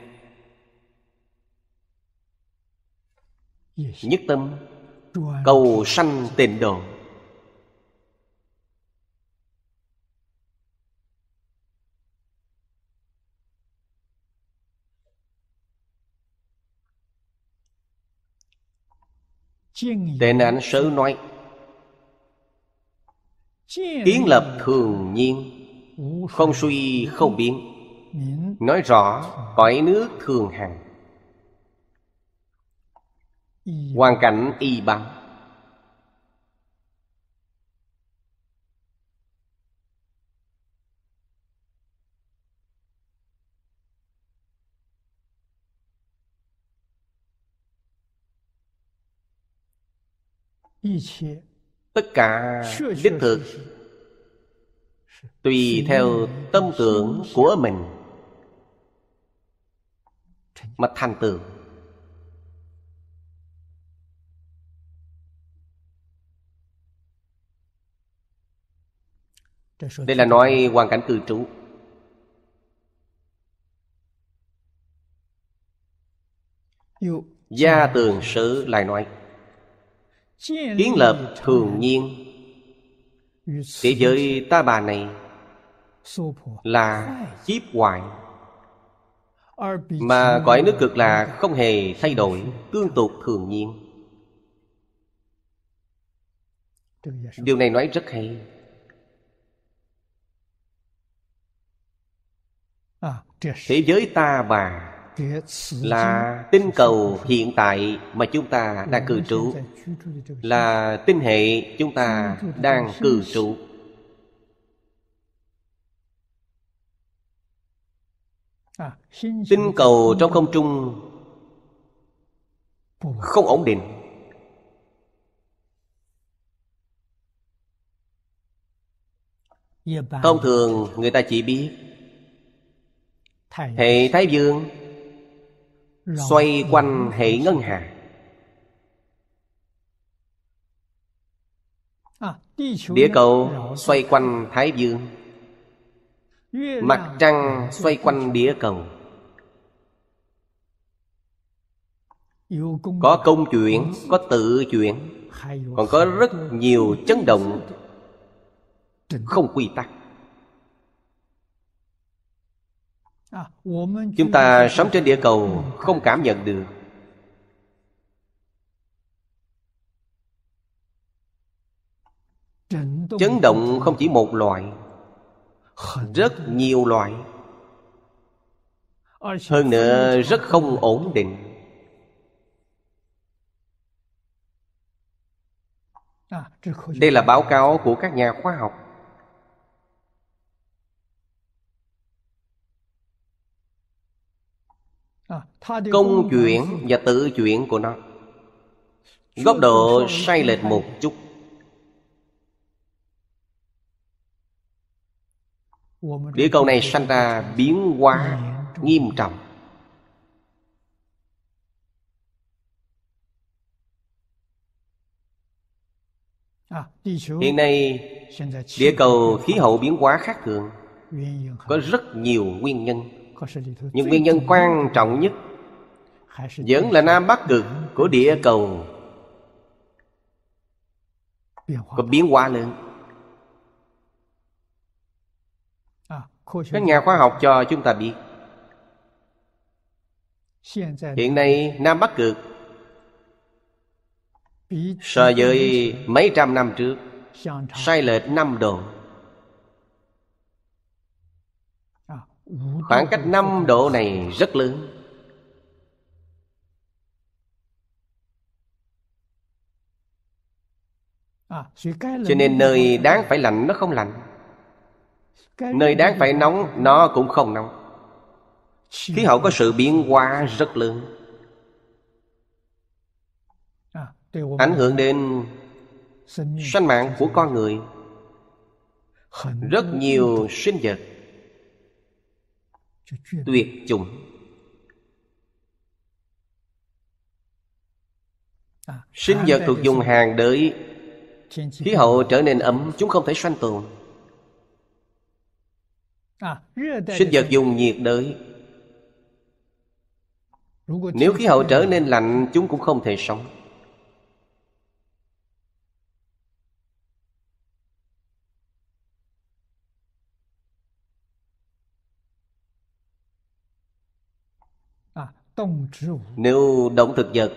nhất tâm cầu sanh tịnh độ Tên nạn sớ nói Kiến lập thường nhiên Không suy không biến Nói rõ cõi nước thường hằng Hoàn cảnh y bằng y tất cả đích thực tùy theo tâm tưởng của mình mà thành tựu đây là nói hoàn cảnh cư trú gia tường sử lại nói kiến lập thường nhiên thế giới ta bà này là chiếp hoại mà cõi nước cực là không hề thay đổi tương tục thường nhiên điều này nói rất hay thế giới ta bà là tinh cầu hiện tại mà chúng ta đang cư trú là tinh hệ chúng ta đang cư trú tinh cầu trong không trung không ổn định thông thường người ta chỉ biết hệ thái dương xoay quanh hệ ngân hà à, địa cầu xoay quanh thái dương mặt trăng xoay quanh địa cầu có công chuyện có tự chuyện còn có rất nhiều chấn động không quy tắc À, chúng ta sống trên địa cầu không cảm nhận được chấn động không chỉ một loại rất nhiều loại hơn nữa rất không ổn định à, đây là báo cáo của các nhà khoa học À, công chuyển và tự chuyển của nó góc độ sai lệch một chút địa cầu này sanh ra biến hóa nghiêm trọng à, hiện nay địa cầu khí hậu biến hóa khác thường có rất nhiều nguyên nhân nhưng nguyên nhân quan trọng nhất vẫn là nam bắc cực của địa cầu có biến hóa lớn các nhà khoa học cho chúng ta biết hiện nay nam bắc cực so với mấy trăm năm trước sai lệch năm độ Khoảng cách năm độ này rất lớn Cho nên nơi đáng phải lạnh nó không lạnh Nơi đáng phải nóng nó cũng không nóng Khí hậu có sự biến hóa rất lớn Ảnh hưởng đến sinh mạng của con người Rất nhiều sinh vật tuyệt chủng à, sinh vật thuộc dùng hàng đới khí hậu trở nên ấm chúng không thể sanh tồn à, sinh vật dùng nhiệt đới nếu khí hậu trở nên lạnh chúng cũng không thể sống Nếu động thực vật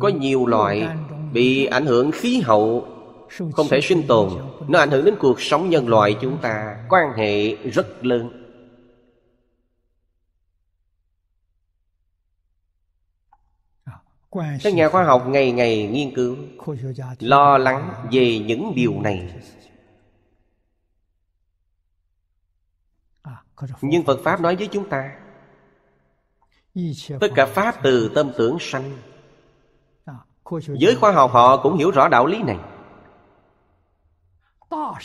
Có nhiều loại bị ảnh hưởng khí hậu Không thể sinh tồn Nó ảnh hưởng đến cuộc sống nhân loại chúng ta Quan hệ rất lớn các nhà khoa học ngày ngày nghiên cứu lo lắng về những điều này à, nhưng phật pháp nói với chúng ta tất cả pháp từ tâm tưởng sanh à, giới khoa học họ cũng hiểu rõ đạo lý này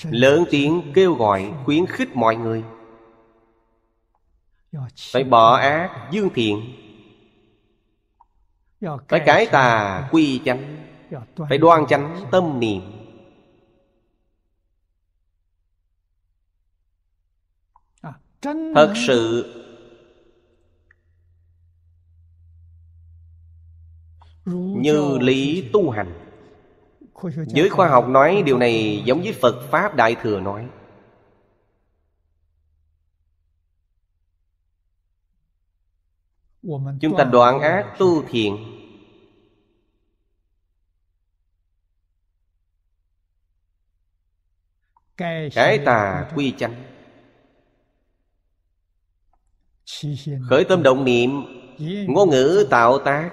lớn tiếng kêu gọi khuyến khích mọi người phải bỏ ác dương thiện phải cái tà quy chánh phải đoan chánh tâm niệm à, thật sự như lý tu hành giới khoa học nói điều này giống với phật pháp đại thừa nói chúng ta đoạn ác tu thiện cái tà quy chánh khởi tâm động niệm ngôn ngữ tạo tác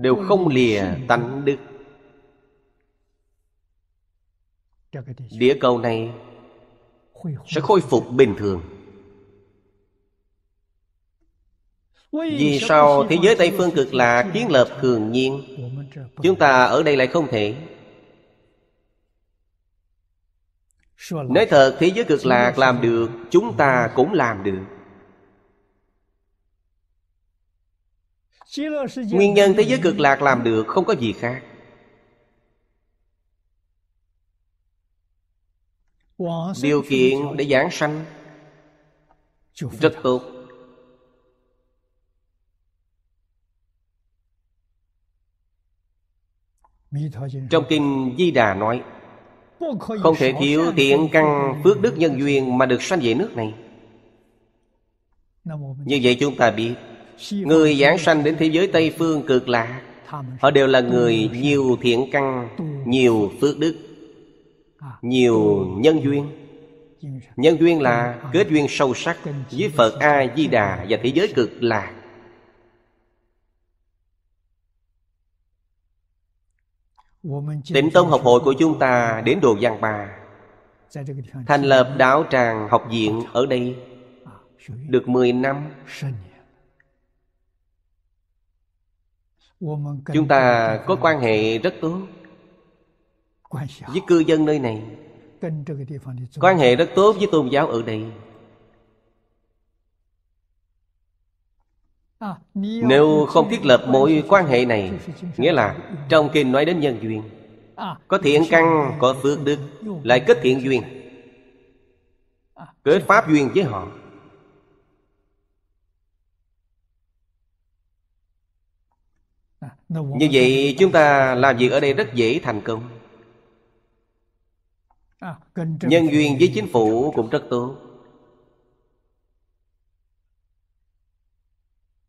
đều không lìa tánh đức địa cầu này sẽ khôi phục bình thường vì sao thế giới tây phương cực là kiến lập thường nhiên chúng ta ở đây lại không thể Nói thật thế giới cực lạc làm được Chúng ta cũng làm được Nguyên nhân thế giới cực lạc làm được không có gì khác Điều kiện để giảng sanh Rất tốt Trong kinh Di Đà nói không thể thiếu thiện căn phước đức nhân duyên Mà được sanh về nước này Như vậy chúng ta biết Người giảng sanh đến thế giới Tây Phương cực lạ Họ đều là người nhiều thiện căn Nhiều phước đức Nhiều nhân duyên Nhân duyên là kết duyên sâu sắc Với Phật A-di-đà và thế giới cực lạc Tịnh Tông học hội của chúng ta đến Đồ Giang Bà Thành lập đạo tràng học viện ở đây Được 10 năm Chúng ta có quan hệ rất tốt Với cư dân nơi này Quan hệ rất tốt với tôn giáo ở đây Nếu không thiết lập mối quan hệ này Nghĩa là trong kinh nói đến nhân duyên Có thiện căn, có phước đức Lại kết thiện duyên Kết pháp duyên với họ Như vậy chúng ta làm việc ở đây rất dễ thành công Nhân duyên với chính phủ cũng rất tốt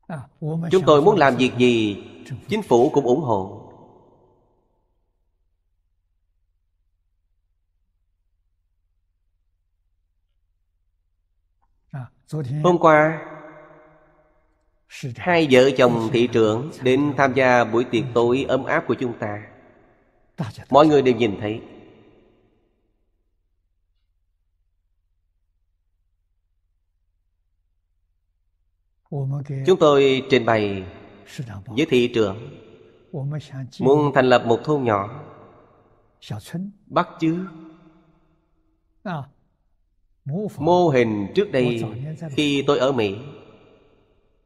À, chúng tôi muốn làm việc gì chính phủ cũng ủng hộ à, hôm qua hai vợ chồng thị trưởng đến tham gia buổi tiệc tối ấm áp của chúng ta mọi người đều nhìn thấy Chúng tôi trình bày với thị trưởng Muốn thành lập một thôn nhỏ Bắt chứ Mô hình trước đây Khi tôi ở Mỹ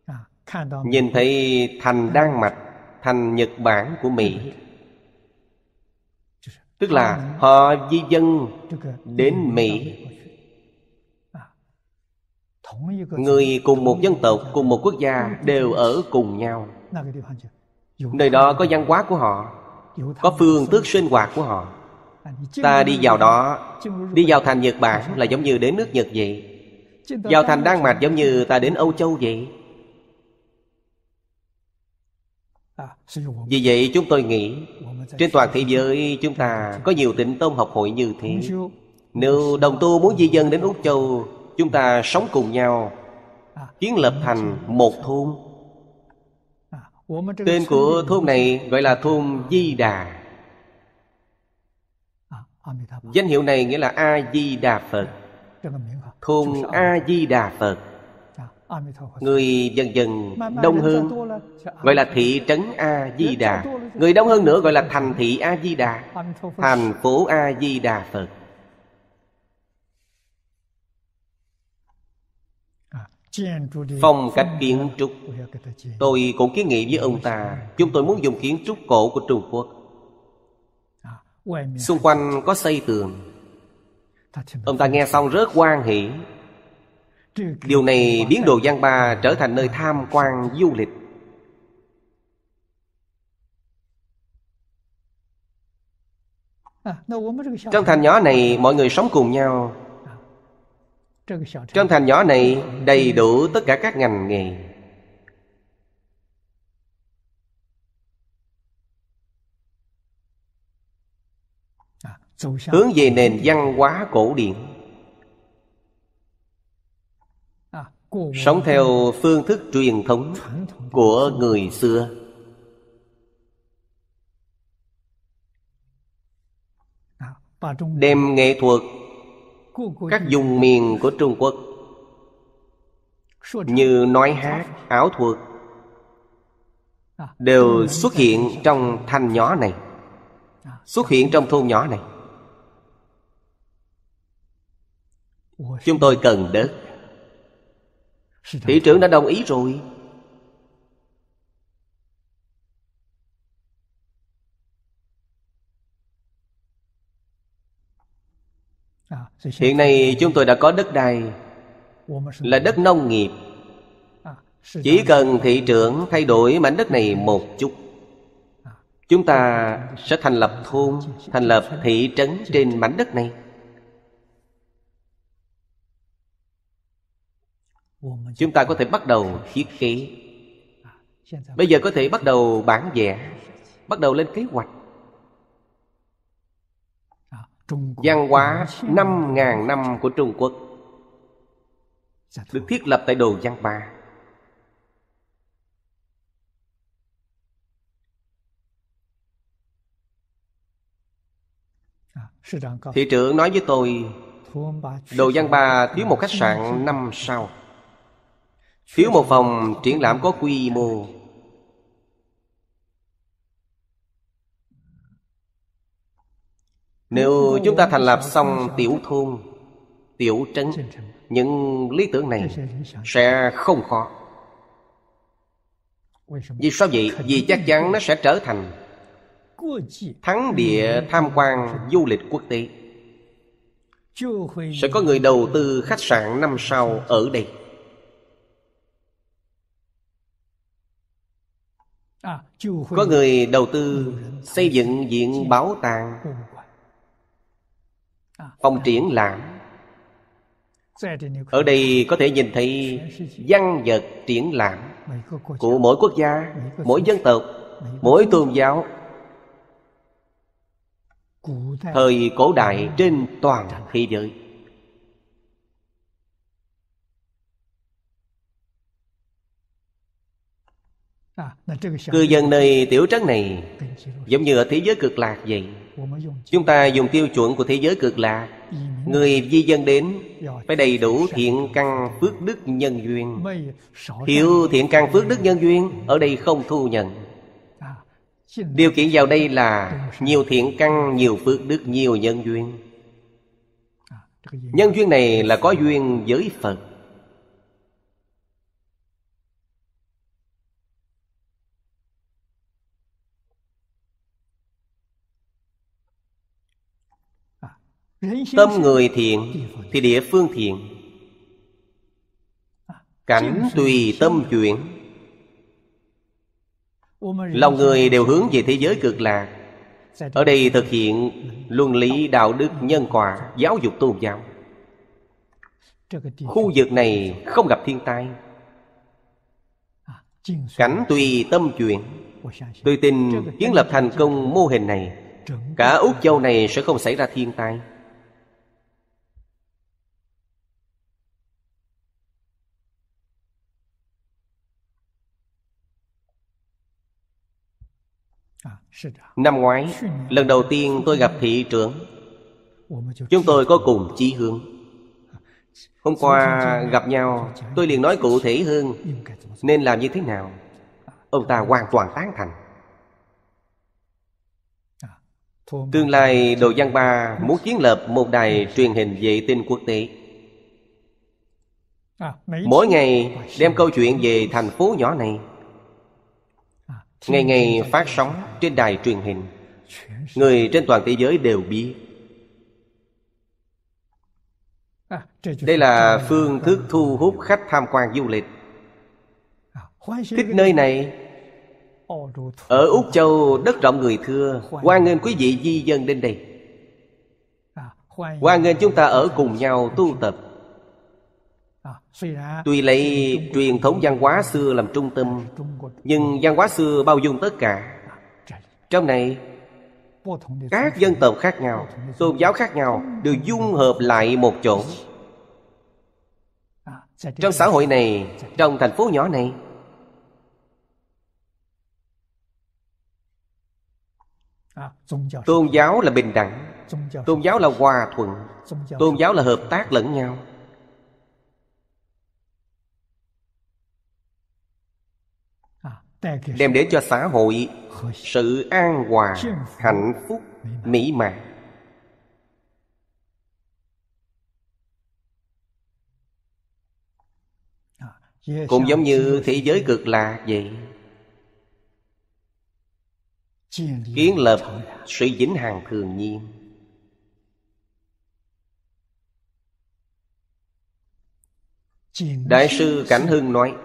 à, Nhìn thấy thành Đan Mạch Thành Nhật Bản của Mỹ Tức là họ di dân đến Mỹ Người cùng một dân tộc, cùng một quốc gia đều ở cùng nhau Nơi đó có văn hóa của họ Có phương thức sinh hoạt của họ à, Ta đi vào đó Đi vào thành Nhật Bản là giống như đến nước Nhật vậy Vào thành Đan Mạch giống như ta đến Âu Châu vậy à, Vì vậy chúng tôi nghĩ Trên toàn thế giới chúng ta có nhiều tịnh tông học hội như thế Nếu đồng tu muốn di dân đến Úc Châu chúng ta sống cùng nhau à, kiến lập thành một thôn à, tên của thôn này gọi là thôn di đà à, danh hiệu này nghĩa là a di đà phật thôn a di đà phật dạ, người dần dần đông hơn dạ, gọi là thị trấn a di đà người đông hơn nữa gọi là thành thị a di đà thành phố a di đà phật phong cách kiến trúc tôi cũng kiến nghị với ông ta chúng tôi muốn dùng kiến trúc cổ của trung quốc xung quanh có xây tường ông ta nghe xong rất hoan hỷ điều này biến đồ giang ba trở thành nơi tham quan du lịch trong thành nhỏ này mọi người sống cùng nhau trong thành nhỏ này đầy đủ tất cả các ngành nghề Hướng về nền văn hóa cổ điển Sống theo phương thức truyền thống của người xưa Đem nghệ thuật các vùng miền của trung quốc như nói hát áo thuật à. đều xuất hiện trong thanh nhỏ này à. xuất hiện trong thôn nhỏ này chúng tôi cần đất thị trưởng đã đồng ý rồi hiện nay chúng tôi đã có đất đai là đất nông nghiệp à, chỉ cần thị trưởng thay đổi mảnh đất này một chút à, chúng ta sẽ thành lập thôn thành lập thị trấn trên mảnh đất này chúng ta có thể bắt đầu thiết kế à, bây giờ có thể bắt đầu bản vẽ bắt đầu lên kế hoạch văn hóa 5.000 dạ. năm của Trung Quốc dạ được thiết lập tại Đồ văn Ba. Dạ, Thị trưởng nói với tôi Đồ văn Ba thiếu một khách sạn năm sao Thiếu một phòng triển lãm có quy mô Nếu chúng ta thành lập xong tiểu thôn Tiểu trấn Những lý tưởng này Sẽ không khó Vì sao vậy? Vì chắc chắn nó sẽ trở thành Thắng địa tham quan du lịch quốc tế Sẽ có người đầu tư khách sạn năm sau ở đây Có người đầu tư xây dựng viện bảo tàng phòng triển lãm ở đây có thể nhìn thấy văn vật triển lãm của mỗi quốc gia mỗi dân tộc mỗi tôn giáo thời cổ đại trên toàn thế giới À, Cư dân nơi tiểu trấn này Giống như ở thế giới cực lạc vậy Chúng ta dùng tiêu chuẩn của thế giới cực lạc Người di dân đến Phải đầy đủ thiện căn phước đức nhân duyên Thiếu thiện căn phước đức nhân duyên Ở đây không thu nhận à, Điều kiện vào đây là Nhiều thiện căn, nhiều phước đức, nhiều nhân duyên à, Nhân duyên này là có duyên với Phật Tâm người thiện thì địa phương thiện Cảnh tùy tâm chuyển Lòng người đều hướng về thế giới cực lạc Ở đây thực hiện luân lý đạo đức nhân quả Giáo dục tôn giáo Khu vực này không gặp thiên tai Cảnh tùy tâm chuyện Tôi tin kiến lập thành công mô hình này Cả Úc Châu này sẽ không xảy ra thiên tai Năm ngoái Lần đầu tiên tôi gặp thị trưởng Chúng tôi có cùng chí hướng Hôm qua gặp nhau Tôi liền nói cụ thể hơn Nên làm như thế nào Ông ta hoàn toàn tán thành à, Tương lai Đồ Giang Ba muốn kiến lập một đài truyền hình vệ tinh quốc tế à, Mỗi ngày đem câu chuyện về thành phố nhỏ này Ngày ngày phát sóng trên đài truyền hình Người trên toàn thế giới đều biết Đây là phương thức thu hút khách tham quan du lịch Thích nơi này Ở Úc Châu đất rộng người thưa Hoan nghênh quý vị di dân đến đây Hoan nghênh chúng ta ở cùng nhau tu tập À, Tuy lấy truyền thống văn hóa xưa làm trung tâm Nhưng văn hóa xưa bao dung tất cả à, Trong này Các dân tộc khác nhau Tôn giáo khác nhau Đều dung hợp lại một chỗ à, Trong xã hội này Trong thành phố nhỏ này Tôn giáo là bình đẳng Tôn giáo là hòa thuận Tôn giáo là hợp tác lẫn nhau đem đến cho xã hội sự an hòa hạnh phúc mỹ mãn cũng giống như thế giới cực lạc vậy kiến lập sự dính hàng thường nhiên đại sư cảnh hưng nói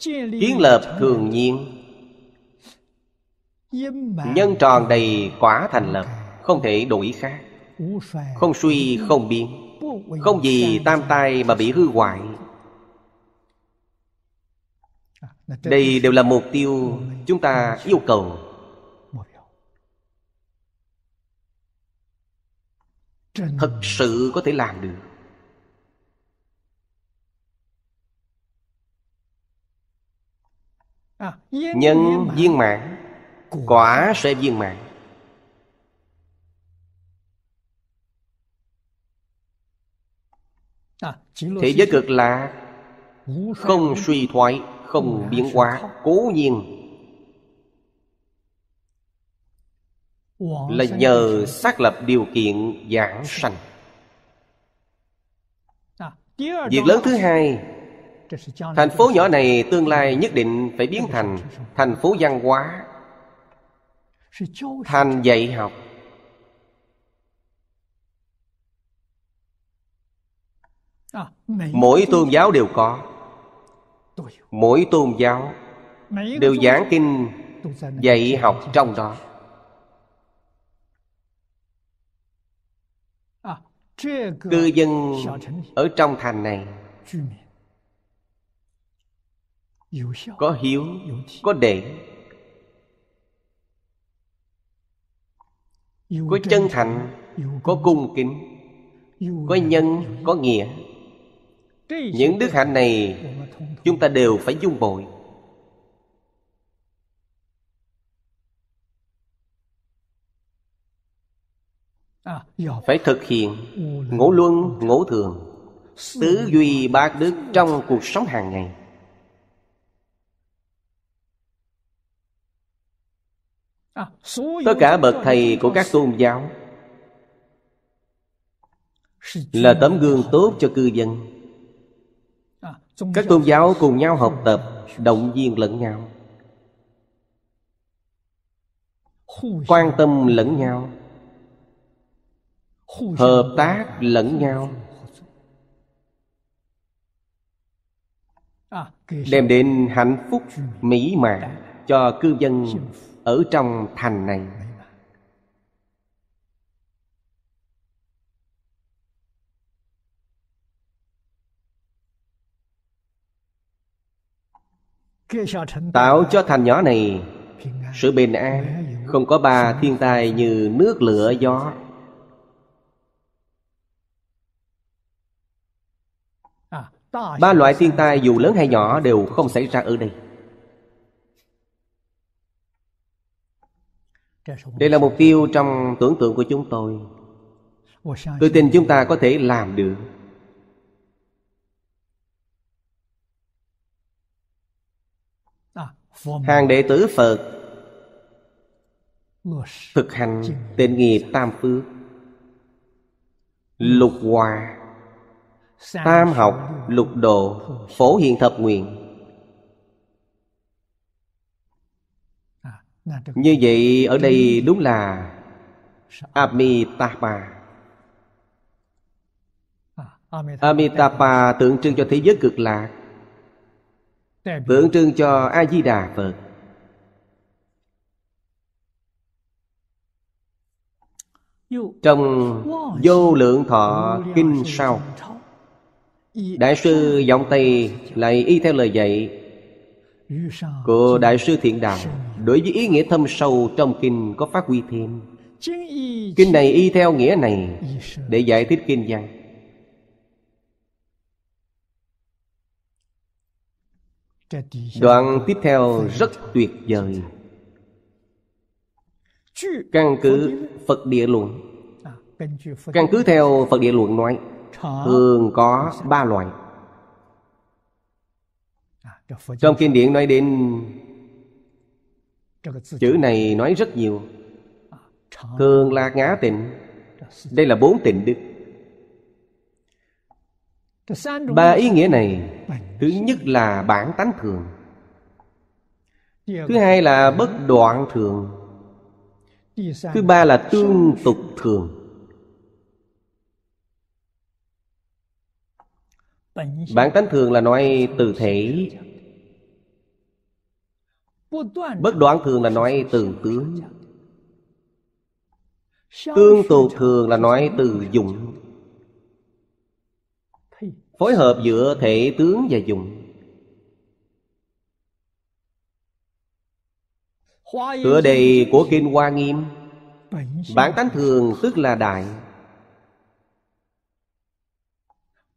kiến lập thường nhiên nhân tròn đầy quả thành lập không thể đổi khác không suy không biến không gì tam tai mà bị hư hoại đây đều là mục tiêu chúng ta yêu cầu thật sự có thể làm được À, nhân viên mãn quả sẽ viên mãn à, thế giới cực là không suy thoái không biến hóa cố nhiên là nhờ xác lập điều kiện giảng sanh à, việc lớn thứ hai Thành phố nhỏ này tương lai nhất định phải biến thành thành phố văn hóa Thành dạy học Mỗi tôn giáo đều có Mỗi tôn giáo đều giảng kinh dạy học trong đó Cư dân ở trong thành này có hiếu có đệ có chân thành có cung kính có nhân có nghĩa những đức hạnh này chúng ta đều phải dung bồi à, phải thực hiện ngũ luân ngũ thường tứ duy ba đức trong cuộc sống hàng ngày tất cả bậc thầy của các tôn giáo là tấm gương tốt cho cư dân các tôn giáo cùng nhau học tập động viên lẫn nhau quan tâm lẫn nhau hợp tác lẫn nhau đem đến hạnh phúc mỹ mãn cho cư dân ở trong thành này tạo cho thành nhỏ này sự bình an không có ba thiên tai như nước lửa gió ba loại thiên tai dù lớn hay nhỏ đều không xảy ra ở đây đây là mục tiêu trong tưởng tượng của chúng tôi tôi tin chúng ta có thể làm được hàng đệ tử phật thực hành tịnh nghiệp tam phước lục hòa tam học lục độ phổ hiện thập nguyện Như vậy ở đây đúng là à, Amitabha Amitabha tượng trưng cho thế giới cực lạc Tượng trưng cho A-di-đà Phật Trong vô lượng thọ kinh sau Đại sư Giọng Tây lại y theo lời dạy Của Đại sư Thiện Đạo đối với ý nghĩa thâm sâu trong kinh có phát huy thêm kinh này y theo nghĩa này để giải thích kinh văn đoạn tiếp theo rất tuyệt vời căn cứ phật địa luận căn cứ theo phật địa luận nói thường có ba loại trong kinh điển nói đến chữ này nói rất nhiều thường là ngã tịnh đây là bốn tịnh đức ba ý nghĩa này thứ nhất là bản tánh thường thứ hai là bất đoạn thường thứ ba là tương tục thường bản tánh thường là nói từ thể bất đoạn thường là nói từ tướng tương tụ thường là nói từ dụng phối hợp giữa thể tướng và dụng tựa đề của kinh hoa nghiêm bản tánh thường tức là đại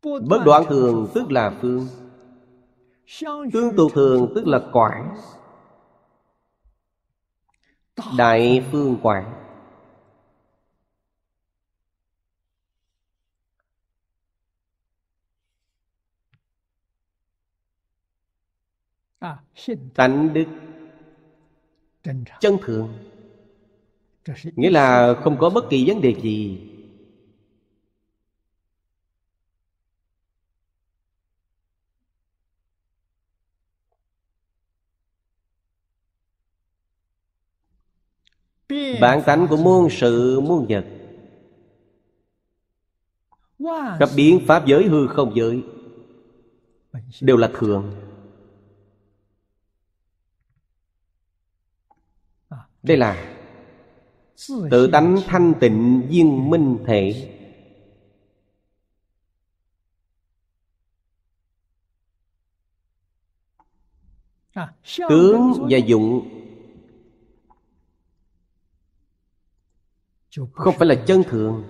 bất đoạn thường tức là phương tương tụ thường tức là quảng Đại phương quảng à, Tánh đức Chân thường Nghĩa là không có bất kỳ vấn đề gì bản tánh của muôn sự muôn vật các biến pháp giới hư không giới đều là thường đây là tự tánh thanh tịnh viên minh thể tướng và dụng không phải là chân thường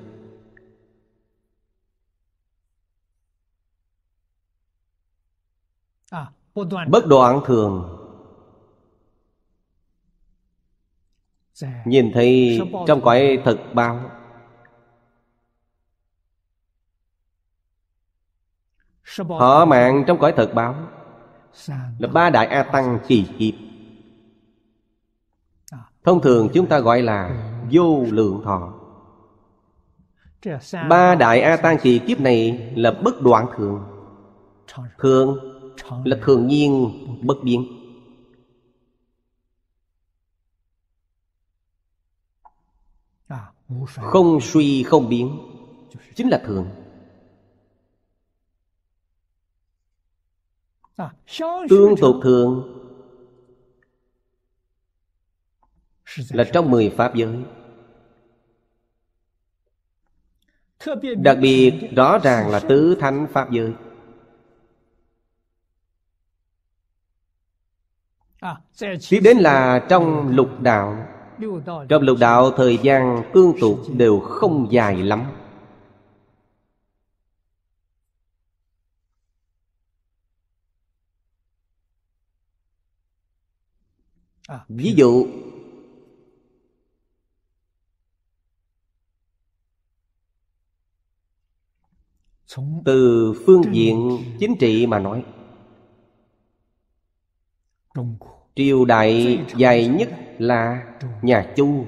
à, bất đoạn thường dạ. nhìn thấy trong cõi thực bao họ mạng trong cõi thực báo dạ, là dạ. ba đại a tăng trì kịp à. thông thường chúng ta gọi là ừ vô lượng thọ Ba đại A Tan Kỳ kiếp này là bất đoạn thường Thường là thường nhiên bất biến Không suy không biến Chính là thường Tương tục thường Là trong mười Pháp giới Đặc biệt rõ ràng là tứ thánh Pháp giới Tiếp đến là trong lục đạo Trong lục đạo thời gian tương tục đều không dài lắm Ví dụ từ phương diện chính trị mà nói triều đại dài nhất là nhà chu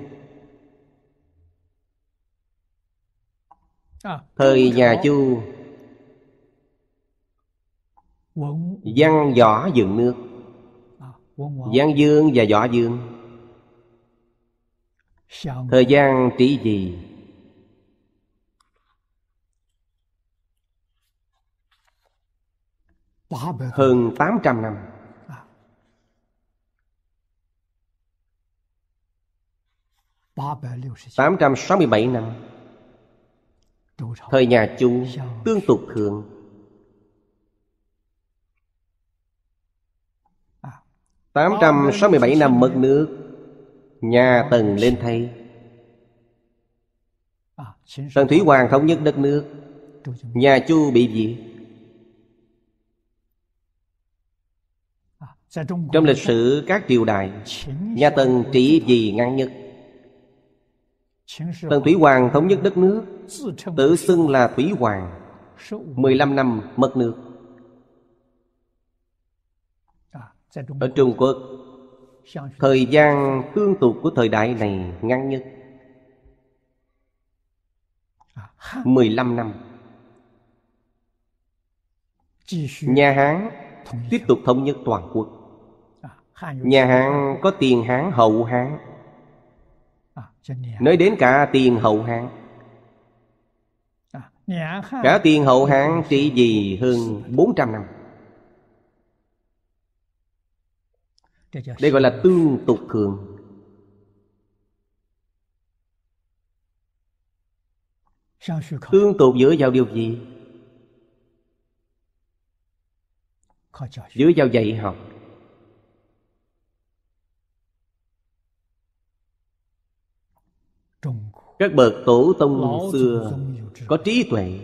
à, thời nhà chu văn võ dựng nước văn à, dương và võ dương thời gian trị vì hơn 800 năm à. tám trăm sáu mươi bảy năm Thời nhà Chu Tương tục thường à. tám trăm sáu mươi bảy năm mất nước Nhà Tần lên thay à, Tần Thủy Hoàng thống nhất đất nước Nhà Chu bị diệt trong lịch sử các triều đại nhà tần trị vì ngắn nhất tần thủy hoàng thống nhất đất nước tự xưng là thủy hoàng 15 năm mất nước à, ở trung quốc thời gian tương tục của thời đại này ngắn nhất 15 à, năm Nhà Hán tiếp tục thống nhất toàn quốc Nhà Hán có tiền Hán hậu Hán à, Nói đến cả tiền hậu Hán à, Cả tiền hậu Hán trị gì hơn 400 năm Đây gọi là tương tục thường. Tương tục dựa vào điều gì? Dựa vào dạy học các bậc tổ tông xưa có trí tuệ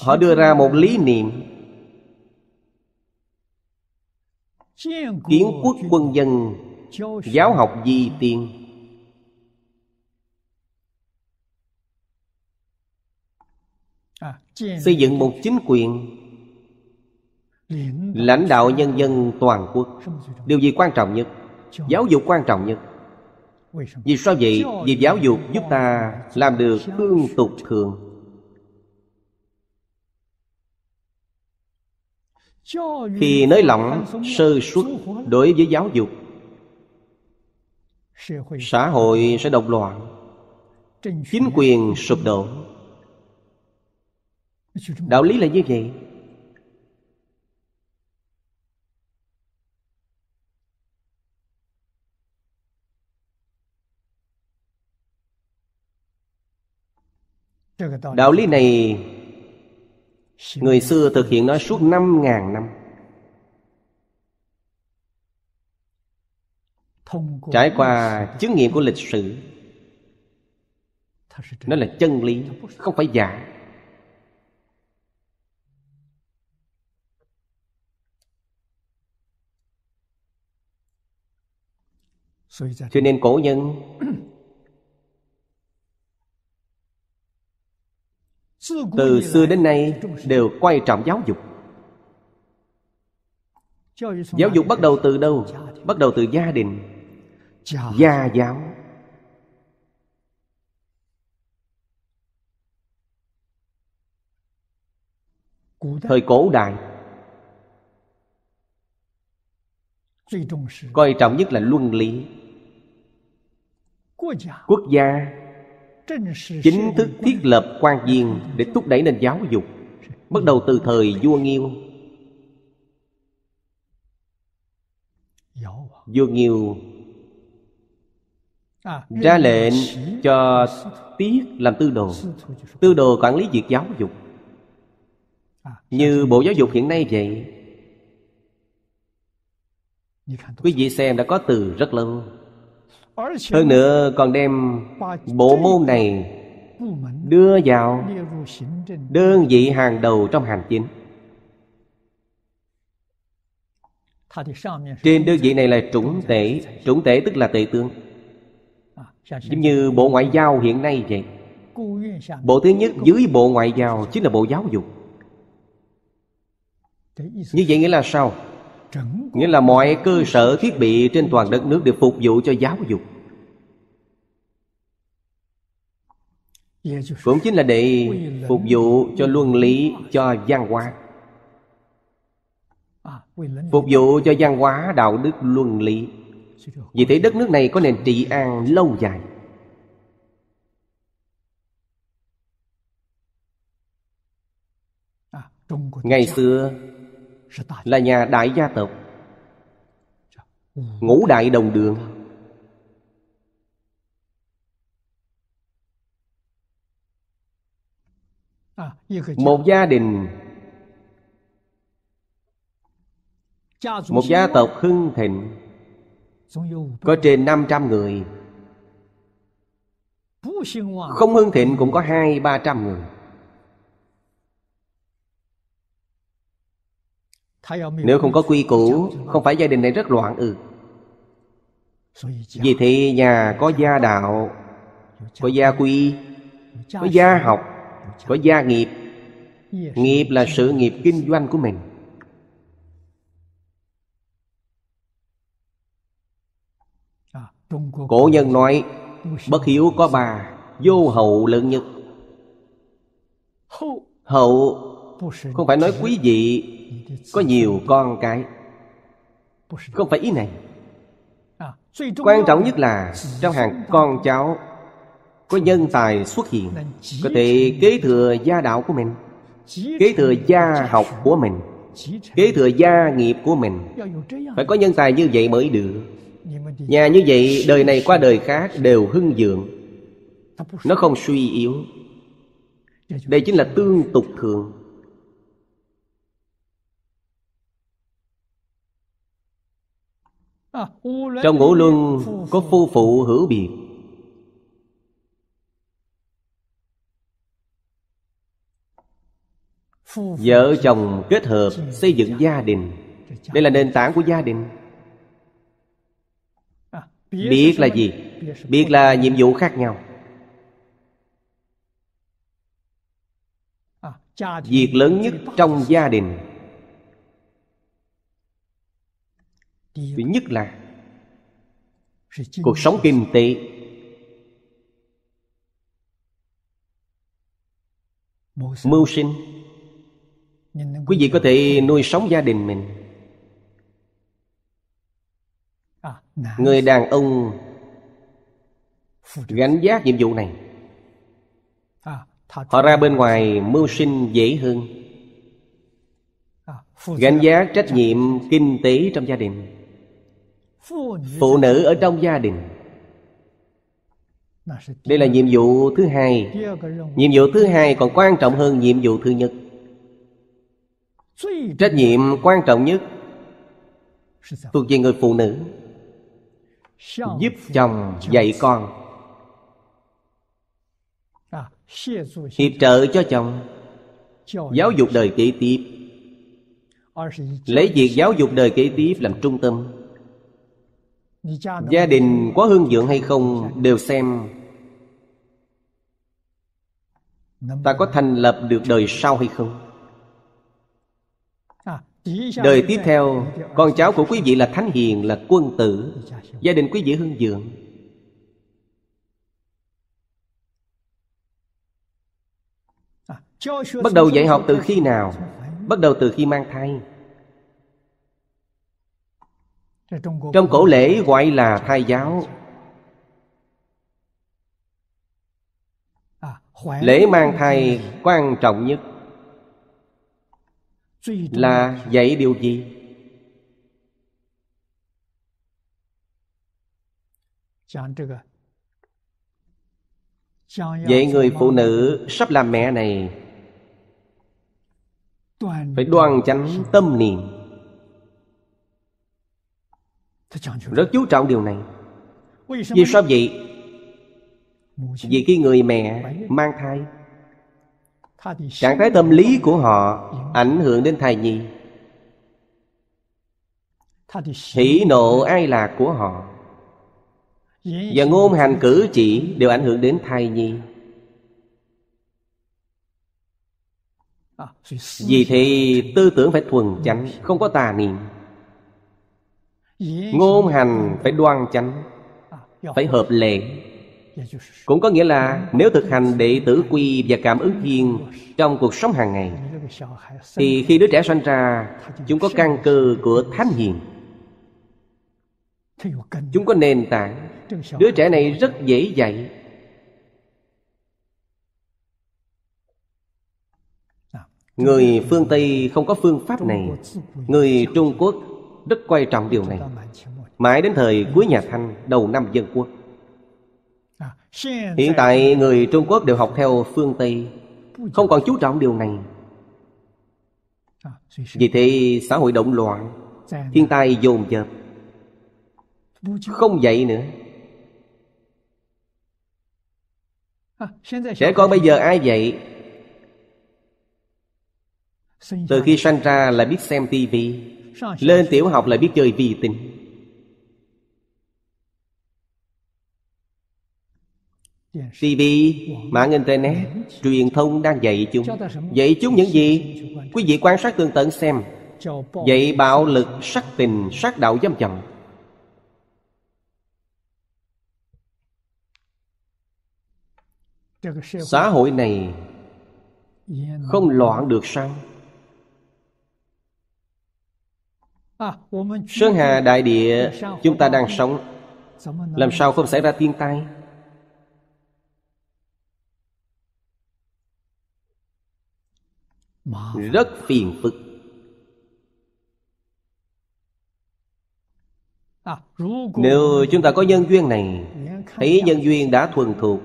họ đưa ra một lý niệm kiến quốc quân dân giáo học di tiên à, xây dựng một chính quyền lãnh đạo nhân dân toàn quốc điều gì quan trọng nhất giáo dục quan trọng nhất vì sao vậy vì giáo dục giúp ta làm được hương tục thường khi nới lỏng sơ suất đối với giáo dục xã hội sẽ động loạn chính quyền sụp đổ đạo lý là như vậy Đạo lý này Người xưa thực hiện nó suốt 5.000 năm Trải qua chứng nghiệm của lịch sử Nó là chân lý Không phải giả Cho nên cổ nhân từ xưa đến nay đều quan trọng giáo dục giáo dục bắt đầu từ đâu bắt đầu từ gia đình gia giáo thời cổ đại coi trọng nhất là luân lý quốc gia chính thức thiết lập quan viên để thúc đẩy nền giáo dục bắt đầu từ thời vua nghiêu vua nghiêu ra lệnh cho tiết làm tư đồ tư đồ quản lý việc giáo dục như bộ giáo dục hiện nay vậy quý vị xem đã có từ rất lâu hơn nữa còn đem bộ môn này đưa vào đơn vị hàng đầu trong hành chính trên đơn vị này là chủng tể chủng tể tức là tể tướng giống như bộ ngoại giao hiện nay vậy bộ thứ nhất dưới bộ ngoại giao chính là bộ giáo dục như vậy nghĩa là sao Nghĩa là mọi cơ sở thiết bị trên toàn đất nước đều phục vụ cho giáo dục Cũng chính là để phục vụ cho luân lý, cho văn hóa à, Phục vụ cho văn hóa, đạo đức, luân lý Vì thế đất nước này có nền trị an lâu dài à, Ngày xưa là nhà đại gia tộc dạ. ừ. ngũ đại đồng đường à, một gia đình một gia tộc hưng thịnh có trên 500 người không hưng thịnh cũng có hai ba trăm người Nếu không có quy củ Không phải gia đình này rất loạn ừ Vì thế nhà có gia đạo Có gia quy Có gia học Có gia nghiệp Nghiệp là sự nghiệp kinh doanh của mình à, Cổ nhân nói Bất hiếu có bà Vô hậu lượng nhật Hậu Không phải nói quý vị có nhiều con cái không phải ý này quan trọng nhất là trong hàng con cháu có nhân tài xuất hiện có thể kế thừa gia đạo của mình kế thừa gia học của mình kế thừa gia nghiệp của mình phải có nhân tài như vậy mới được nhà như vậy đời này qua đời khác đều hưng dượng nó không suy yếu đây chính là tương tục thường À, trong ngũ luân có phu phụ hữu biệt Vợ chồng kết hợp xây dựng gia đình Đây là nền tảng của gia đình à, biết là gì? biết là nhiệm vụ khác nhau à, Việc lớn nhất trong gia đình thứ nhất là cuộc sống kinh tế mưu sinh quý vị có thể nuôi sống gia đình mình à, người đàn ông gánh giác nhiệm vụ này à, họ ra bên ngoài mưu sinh dễ hơn à, gánh giác trách nhiệm kinh tế trong gia đình phụ nữ ở trong gia đình đây là nhiệm vụ thứ hai nhiệm vụ thứ hai còn quan trọng hơn nhiệm vụ thứ nhất trách nhiệm quan trọng nhất thuộc về người phụ nữ giúp chồng dạy con à, hiệp trợ cho chồng giáo dục đời kế tiếp lấy việc giáo dục đời kế tiếp làm trung tâm gia đình có hương dưỡng hay không đều xem ta có thành lập được đời sau hay không à, đời tiếp theo con cháu của quý vị là thánh hiền là quân tử gia đình quý vị hương dưỡng à, bắt đầu dạy học từ khi nào bắt đầu từ khi mang thai trong cổ lễ gọi là thai giáo à, lễ mang thai quan trọng nhất là dạy điều gì vậy người phụ nữ sắp làm mẹ này phải đoan chánh tâm niệm rất chú trọng điều này Vì sao vậy? Vì khi người mẹ mang thai Trạng thái tâm lý của họ Ảnh hưởng đến thai nhi Hỷ nộ ai lạc của họ Và ngôn hành cử chỉ Đều ảnh hưởng đến thai nhi à, Vì thì tư tưởng phải thuần chánh Không có tà niệm ngôn hành phải đoan chánh phải hợp lệ cũng có nghĩa là nếu thực hành đệ tử quy và cảm ứng duyên trong cuộc sống hàng ngày thì khi đứa trẻ sanh ra chúng có căn cơ của thánh hiền chúng có nền tảng đứa trẻ này rất dễ dạy người phương tây không có phương pháp này người trung quốc rất quan trọng điều này mãi đến thời cuối nhà thanh đầu năm dân quốc hiện tại người trung quốc đều học theo phương tây không còn chú trọng điều này vì thế xã hội động loạn thiên tai dồn dập không dạy nữa trẻ con bây giờ ai dạy từ khi sanh ra là biết xem tivi lên tiểu học lại biết chơi vi tính TV, mạng Internet, truyền thông đang dạy chúng Dạy chúng những gì? Quý vị quan sát tương tận xem Dạy bạo lực, sắc tình, sát đạo dâm dầm Xã hội này không loạn được sao? À, Sơn Hà Đại Địa chúng ta đang sống Làm sao không xảy ra thiên tai Rất phiền phức à, Nếu chúng ta có nhân duyên này Thấy nhân duyên đã thuần thuộc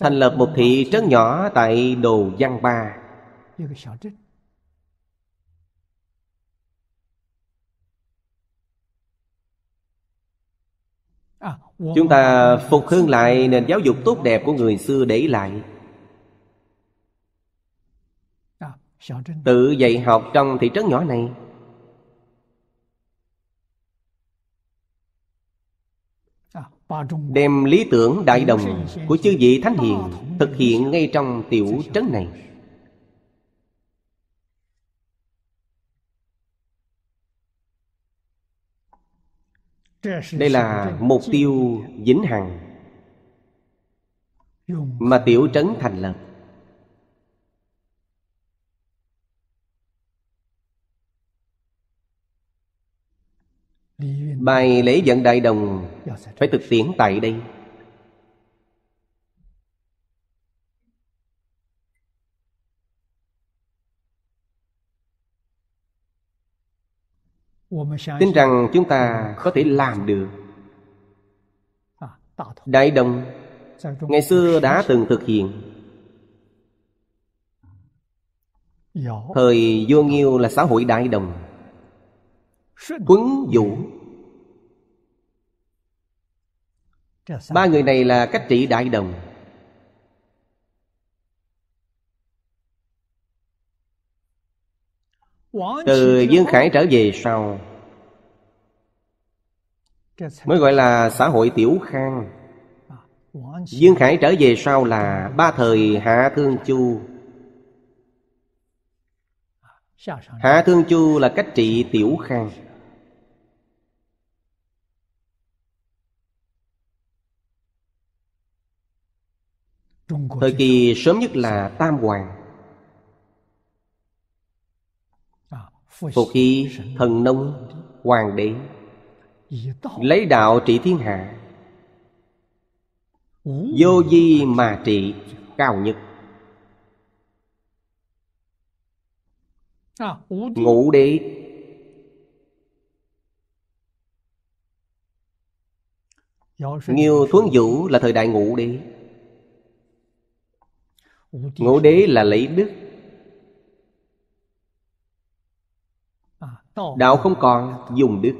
Thành lập một thị trấn nhỏ tại Đồ Giang Ba chúng ta phục hưng lại nền giáo dục tốt đẹp của người xưa để lại tự dạy học trong thị trấn nhỏ này đem lý tưởng đại đồng của chư vị thánh hiền thực hiện ngay trong tiểu trấn này đây là mục tiêu vĩnh hằng mà tiểu trấn thành lập bài lễ dẫn đại đồng phải thực tiễn tại đây tin rằng chúng ta có thể làm được đại đồng ngày xưa đã từng thực hiện thời Vua nghiêu là xã hội đại đồng quấn vũ ba người này là cách trị đại đồng Từ Dương Khải trở về sau Mới gọi là xã hội tiểu khang à, Dương Khải trở về sau là ba thời Hạ Thương Chu Hạ Thương Chu là cách trị tiểu khang Thời kỳ sớm nhất là Tam Hoàng một khi thần nông hoàng đế lấy đạo trị thiên hạ vô di mà trị cao nhất ngũ đế Nghiêu Thuấn Vũ là thời đại ngũ đế Ngũ đế là lấy đức đạo không còn dùng đức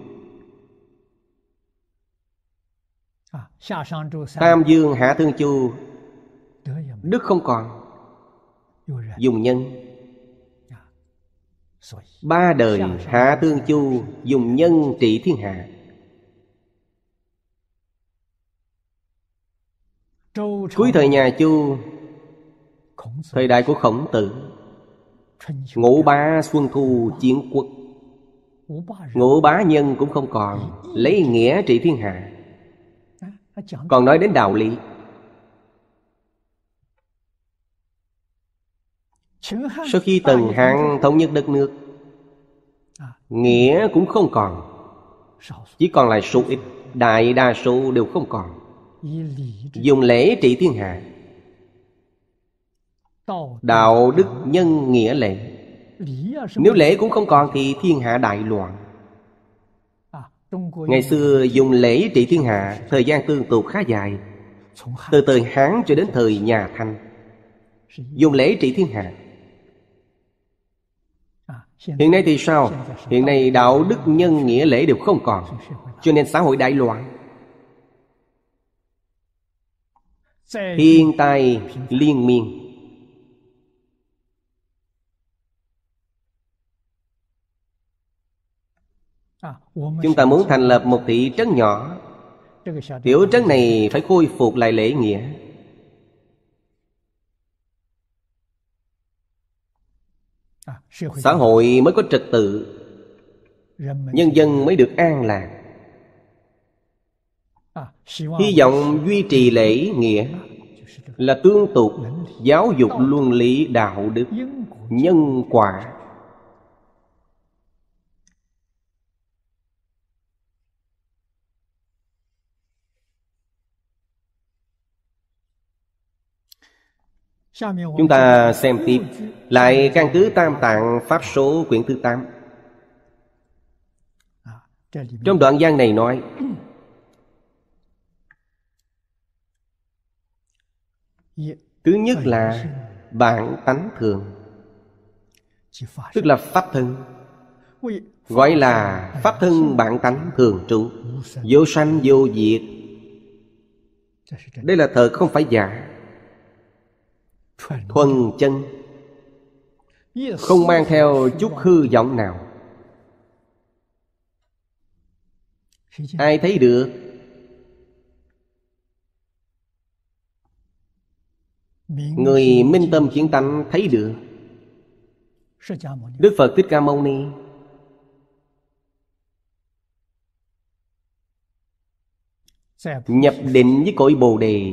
à, tam dương hạ thương chu đức không còn dùng nhân à, ba đời hạ tương chu dùng nhân trị thiên hạ cuối thời nhà chu thời đại của khổng tử ngũ ba xuân thu chiến quốc ngũ bá nhân cũng không còn lấy nghĩa trị thiên hạ còn nói đến đạo lý sau khi tần hạng thống nhất đất nước nghĩa cũng không còn chỉ còn lại số ít đại đa số đều không còn dùng lễ trị thiên hạ đạo đức nhân nghĩa lệ À, Nếu lễ cũng không còn thì thiên hạ đại loạn à, Ngày xưa dùng lễ trị thiên hạ Thời gian tương tục khá dài Từ thời Hán cho đến thời nhà Thanh Dùng lễ trị thiên hạ à, Hiện nay thì sao? Hiện nay đạo đức nhân nghĩa lễ đều không còn Cho nên xã hội đại loạn Thiên tai liên miên À, chúng ta muốn thành lập một thị trấn nhỏ tiểu trấn này phải khôi phục lại lễ nghĩa à, xã hội mới có trật tự nhân dân mới được an lạc à, hy vọng duy trì lễ nghĩa là tương tục giáo dục luân lý đạo đức nhân quả Chúng ta xem tiếp Lại căn cứ tam tạng Pháp số quyển thứ 8 Trong đoạn gian này nói Thứ nhất là bản tánh thường Tức là Pháp thân Gọi là Pháp thân bản tánh thường trụ Vô sanh vô diệt Đây là thật không phải giả thuần chân không mang theo chút hư vọng nào ai thấy được người minh tâm chiến tánh thấy được đức phật thích ca mâu ni nhập định với cội bồ đề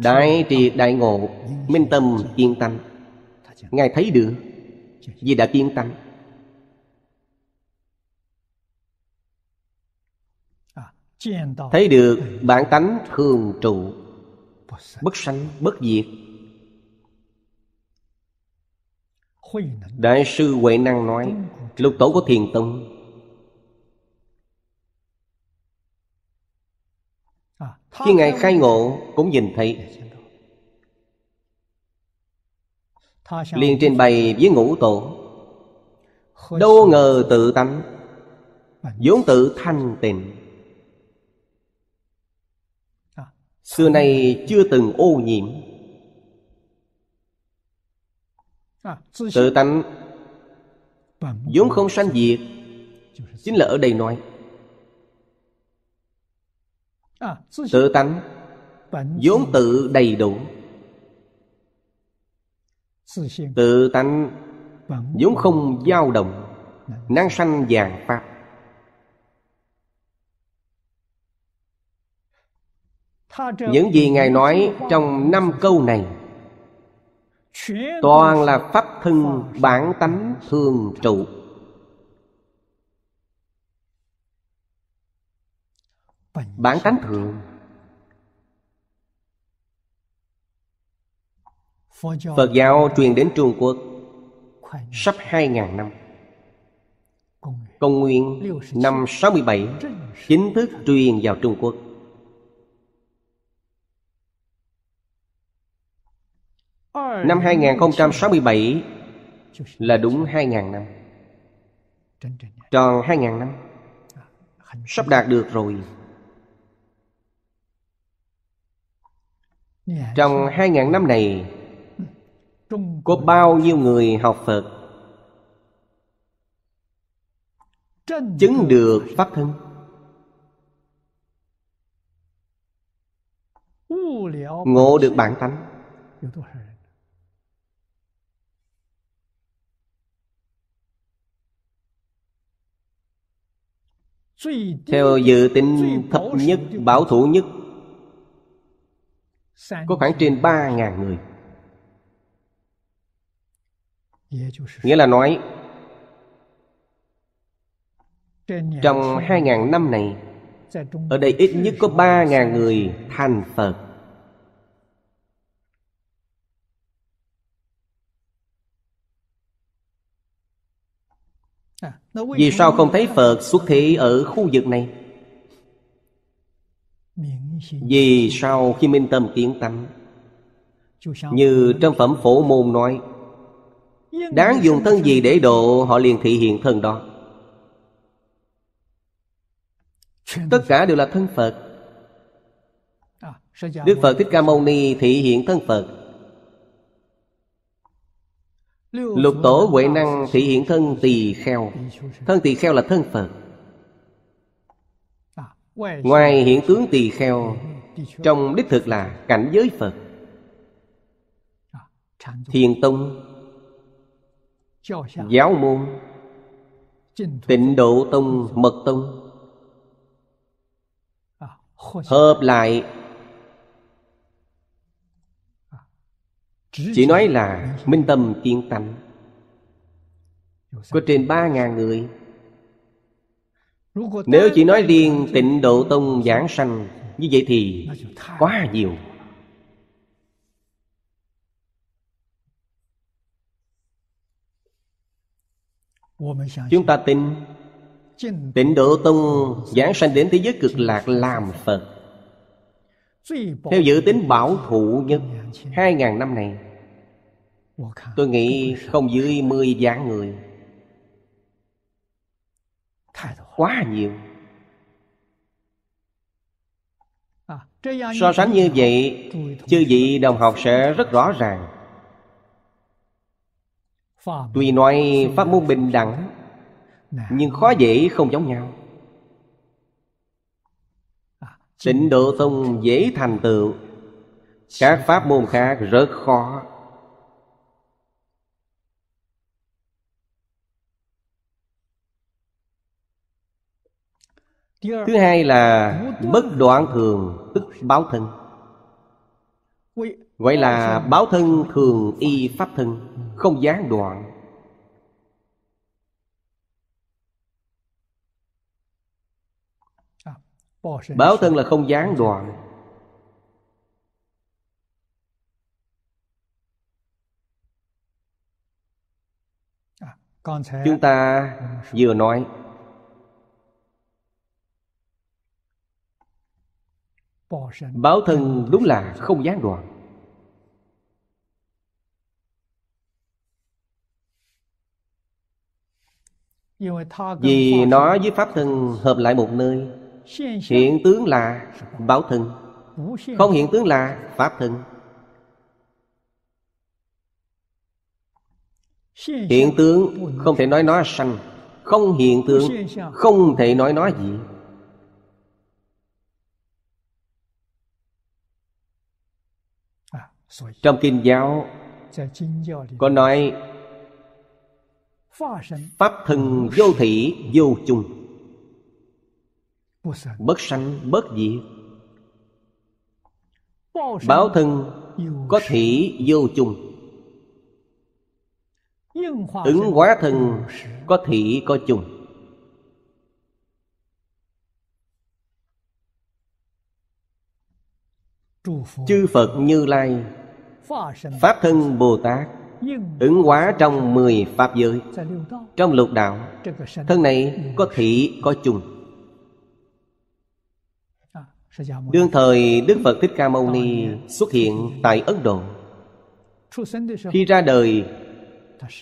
Đại triệt đại ngộ Minh tâm kiên tâm Ngài thấy được Vì đã kiên tâm à, Thấy được bản tánh thường trụ Bất sanh bất diệt Đại sư Huệ Năng nói Lục tổ của Thiền Tông khi ngài khai ngộ cũng nhìn thấy liền trình bày với ngũ tổ đâu ngờ tự tánh vốn tự thanh tịnh xưa nay chưa từng ô nhiễm tự tánh vốn không sanh diệt chính là ở đây nói À, tự tánh vốn tự đầy đủ tự tánh vốn không dao động năng sanh vàng pháp những gì ngài nói trong năm câu này toàn là pháp thân bản tánh thường trụ bản tánh thường Phật giáo truyền đến Trung Quốc sắp 2.000 năm Công nguyên năm 67 chính thức truyền vào Trung Quốc Năm 2067 là đúng 2.000 năm Tròn 2.000 năm à, Sắp đạt được rồi Dạ, Trong hai ngàn năm này Có bao nhiêu người học Phật Chứng được Pháp thân Ngộ được bản tánh Theo dự tính thấp nhất, bảo thủ nhất có khoảng trên 3.000 người Nghĩa là nói Trong 2.000 năm này Ở đây ít nhất có 3.000 người thành Phật Vì sao không thấy Phật xuất thế ở khu vực này? Vì sau khi minh tâm kiến tánh Như trong phẩm phổ môn nói Đáng dùng thân gì để độ Họ liền thị hiện thân đó Tất cả đều là thân Phật à, Đức Phật Thích Ca Mâu Ni thị hiện thân Phật Lục tổ Huệ Năng thị hiện thân tỳ kheo Thân tỳ kheo là thân Phật ngoài hiện tướng tỳ kheo trong đích thực là cảnh giới phật thiền tông giáo môn tịnh độ tông mật tông hợp lại chỉ nói là minh tâm kiên tánh có trên ba ngàn người nếu chỉ nói riêng tịnh độ tông giảng sanh Như vậy thì quá nhiều Chúng ta tin Tịnh độ tông giảng sanh đến thế giới cực lạc làm Phật Theo dự tính bảo thủ nhất hai ngàn năm này Tôi nghĩ không dưới 10 giảng người quá nhiều à, so sánh như vậy chư vị đồng học sẽ rất rõ ràng tuy nói pháp môn bình đẳng nhưng khó dễ không giống nhau à, tịnh độ tông dễ thành tựu các pháp môn khác rất khó Thứ hai là bất đoạn thường tức báo thân Vậy là báo thân thường y pháp thân Không gián đoạn Báo thân là không gián đoạn Chúng ta vừa nói báo thân đúng là không gián đoạn vì nó với pháp thân hợp lại một nơi hiện tướng là báo thân không hiện tướng là pháp thân hiện tướng không thể nói nó sanh không hiện tướng không thể nói nó gì trong kinh giáo có nói pháp thân vô thị vô chung bất sanh bất diệt báo thân có thị vô chung ứng hóa thân có thị có chung chư phật như lai Pháp thân Bồ Tát Ứng hóa trong mười Pháp giới Trong lục đạo Thân này có thị có chung à, Đương thời Đức Phật Thích Ca Mâu Ni xuất hiện tại Ấn Độ Khi ra đời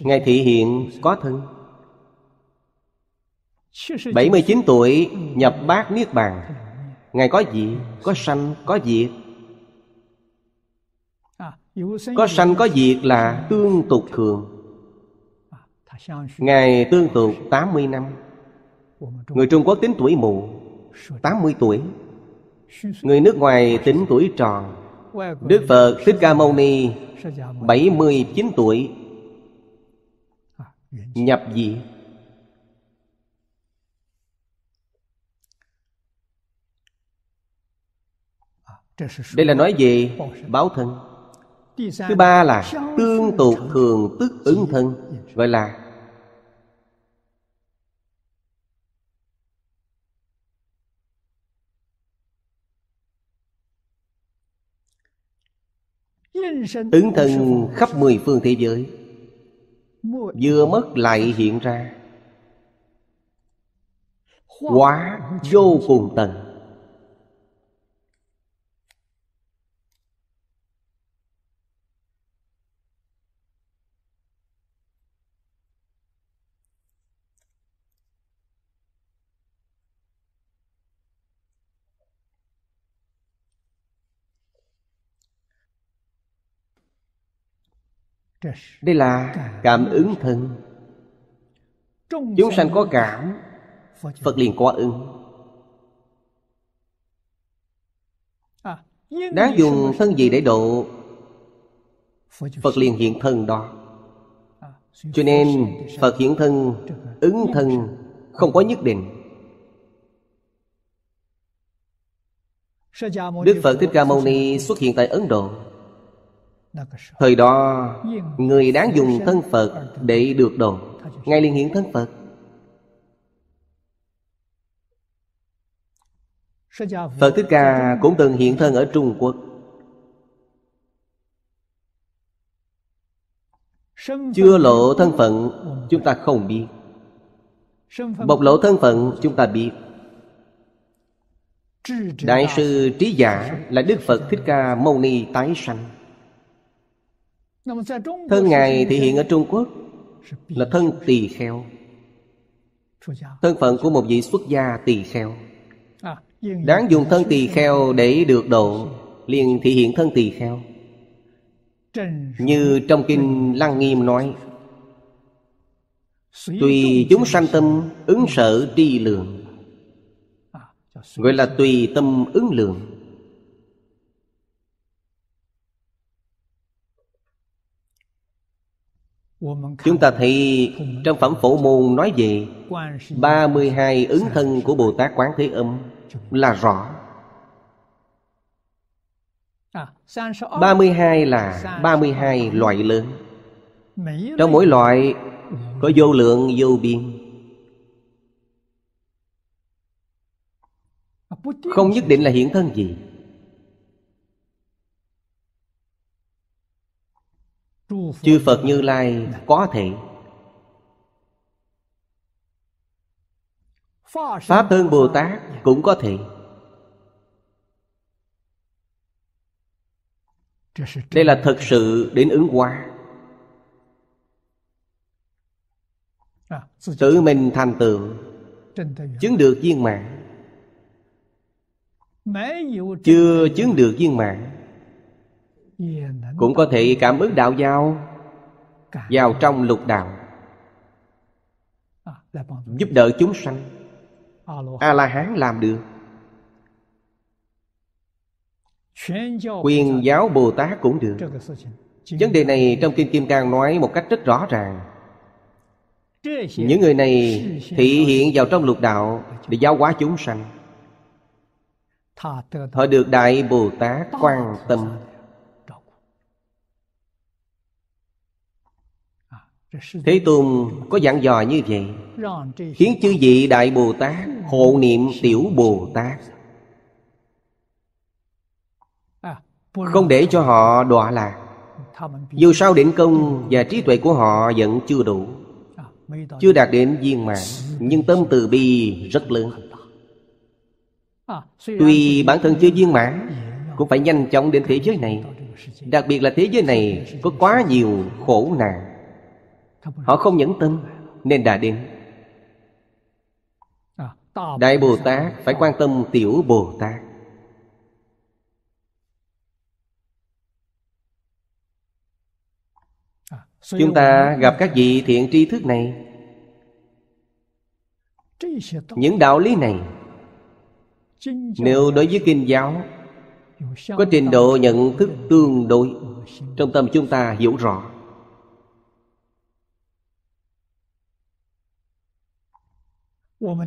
Ngài thị hiện có thân 79 tuổi ừ. nhập bát Niết Bàn Ngài có gì? Có sanh, có diệt có sanh có diệt là tương tục thường à, Ngài tương tục 80 năm Người Trung Quốc tính tuổi mù 80 tuổi Người nước ngoài tính tuổi tròn Đức Phật Thích Ca Mâu Ni 79 tuổi à, Nhập dị à, Đây là nói về báo thân thứ ba là tương tục thường tức ứng thân gọi là ứng thân khắp mười phương thế giới vừa mất lại hiện ra quá vô cùng tận đây là cảm ứng thân chúng sanh có cảm phật liền có ứng à, đáng dùng thân gì để độ phật liền hiện thân đó à, cho nên phật hiện thân ứng thân không có nhất định Đức Phật Thích Ca Mâu Ni xuất hiện tại Ấn Độ Thời đó Người đáng dùng thân Phật để được độ Ngài liền hiện thân Phật Phật Thích Ca cũng từng hiện thân ở Trung Quốc Chưa lộ thân phận chúng ta không biết Bộc lộ thân phận chúng ta biết Đại sư trí giả là Đức Phật Thích Ca Mâu Ni tái sanh Thân Ngài thể hiện ở Trung Quốc là thân tỳ kheo Thân phận của một vị xuất gia tỳ kheo à, Đáng dùng thân tỳ kheo để được độ Liền thể hiện thân tỳ kheo Như trong kinh Lăng Nghiêm nói Tùy chúng sanh tâm ứng sở tri lượng à, Gọi là tùy tâm ứng lượng Chúng ta thấy trong phẩm phổ môn nói về 32 ứng thân của Bồ Tát Quán Thế Âm là rõ 32 là 32 loại lớn Trong mỗi loại có vô lượng vô biên Không nhất định là hiện thân gì chư phật như lai có thể pháp thân bồ tát cũng có thể đây là thật sự đến ứng hóa tự mình thành tựu chứng được viên mạng chưa chứng được viên mạng cũng có thể cảm ứng đạo giao vào trong lục đạo giúp đỡ chúng sanh a la hán làm được quyền giáo bồ tát cũng được vấn đề này trong kinh kim cang nói một cách rất rõ ràng những người này thị hiện vào trong lục đạo để giáo hóa chúng sanh họ được đại bồ tát quan tâm Thế Tôn có dặn dò như vậy Khiến chư vị Đại Bồ Tát hộ niệm Tiểu Bồ Tát Không để cho họ đọa lạc Dù sao định công và trí tuệ của họ vẫn chưa đủ Chưa đạt đến viên mãn Nhưng tâm từ bi rất lớn Tuy bản thân chưa viên mãn Cũng phải nhanh chóng đến thế giới này Đặc biệt là thế giới này có quá nhiều khổ nạn Họ không nhẫn tâm Nên đã đến à, Đại Bồ Tát phải quan tâm Tiểu Bồ Tát à, Chúng ta gặp các vị thiện tri thức này Những đạo lý này Nếu đối với kinh giáo Có trình độ nhận thức tương đối Trong tâm chúng ta hiểu rõ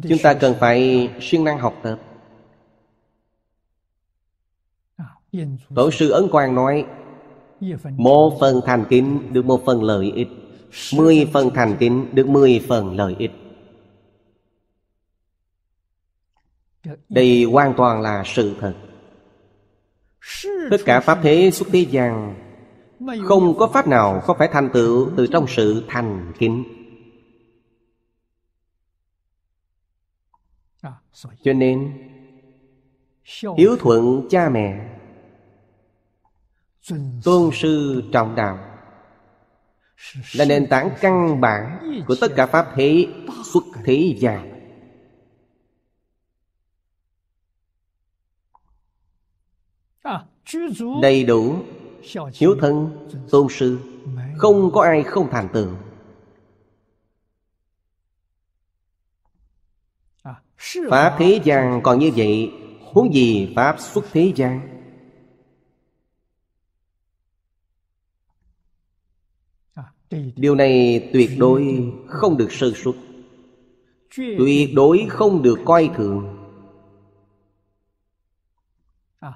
chúng ta cần phải siêng năng học tập à, tổ sư ấn quang nói một phần thành kính được một phần lợi ích mười phần thành kính được mười phần lợi ích đây hoàn toàn là sự thật tất cả pháp thế xuất thế gian không có pháp nào không phải thành tựu từ trong sự thành kính cho nên hiếu thuận cha mẹ tôn sư trọng đạo là nền tảng căn bản của tất cả pháp thế xuất thế gian à, đầy đủ hiếu thân tôn sư không có ai không thành tựu Pháp thế gian còn như vậy Huống gì Pháp xuất thế gian à, Điều này tuyệt đối không được sơ xuất Tuyệt đối không được coi thường à,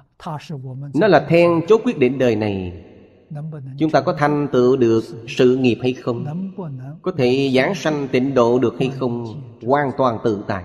Nó là then chốt quyết định đời này Chúng ta có thành tựu được sự nghiệp hay không Có thể giảng sanh tịnh độ được hay không Hoàn toàn tự tại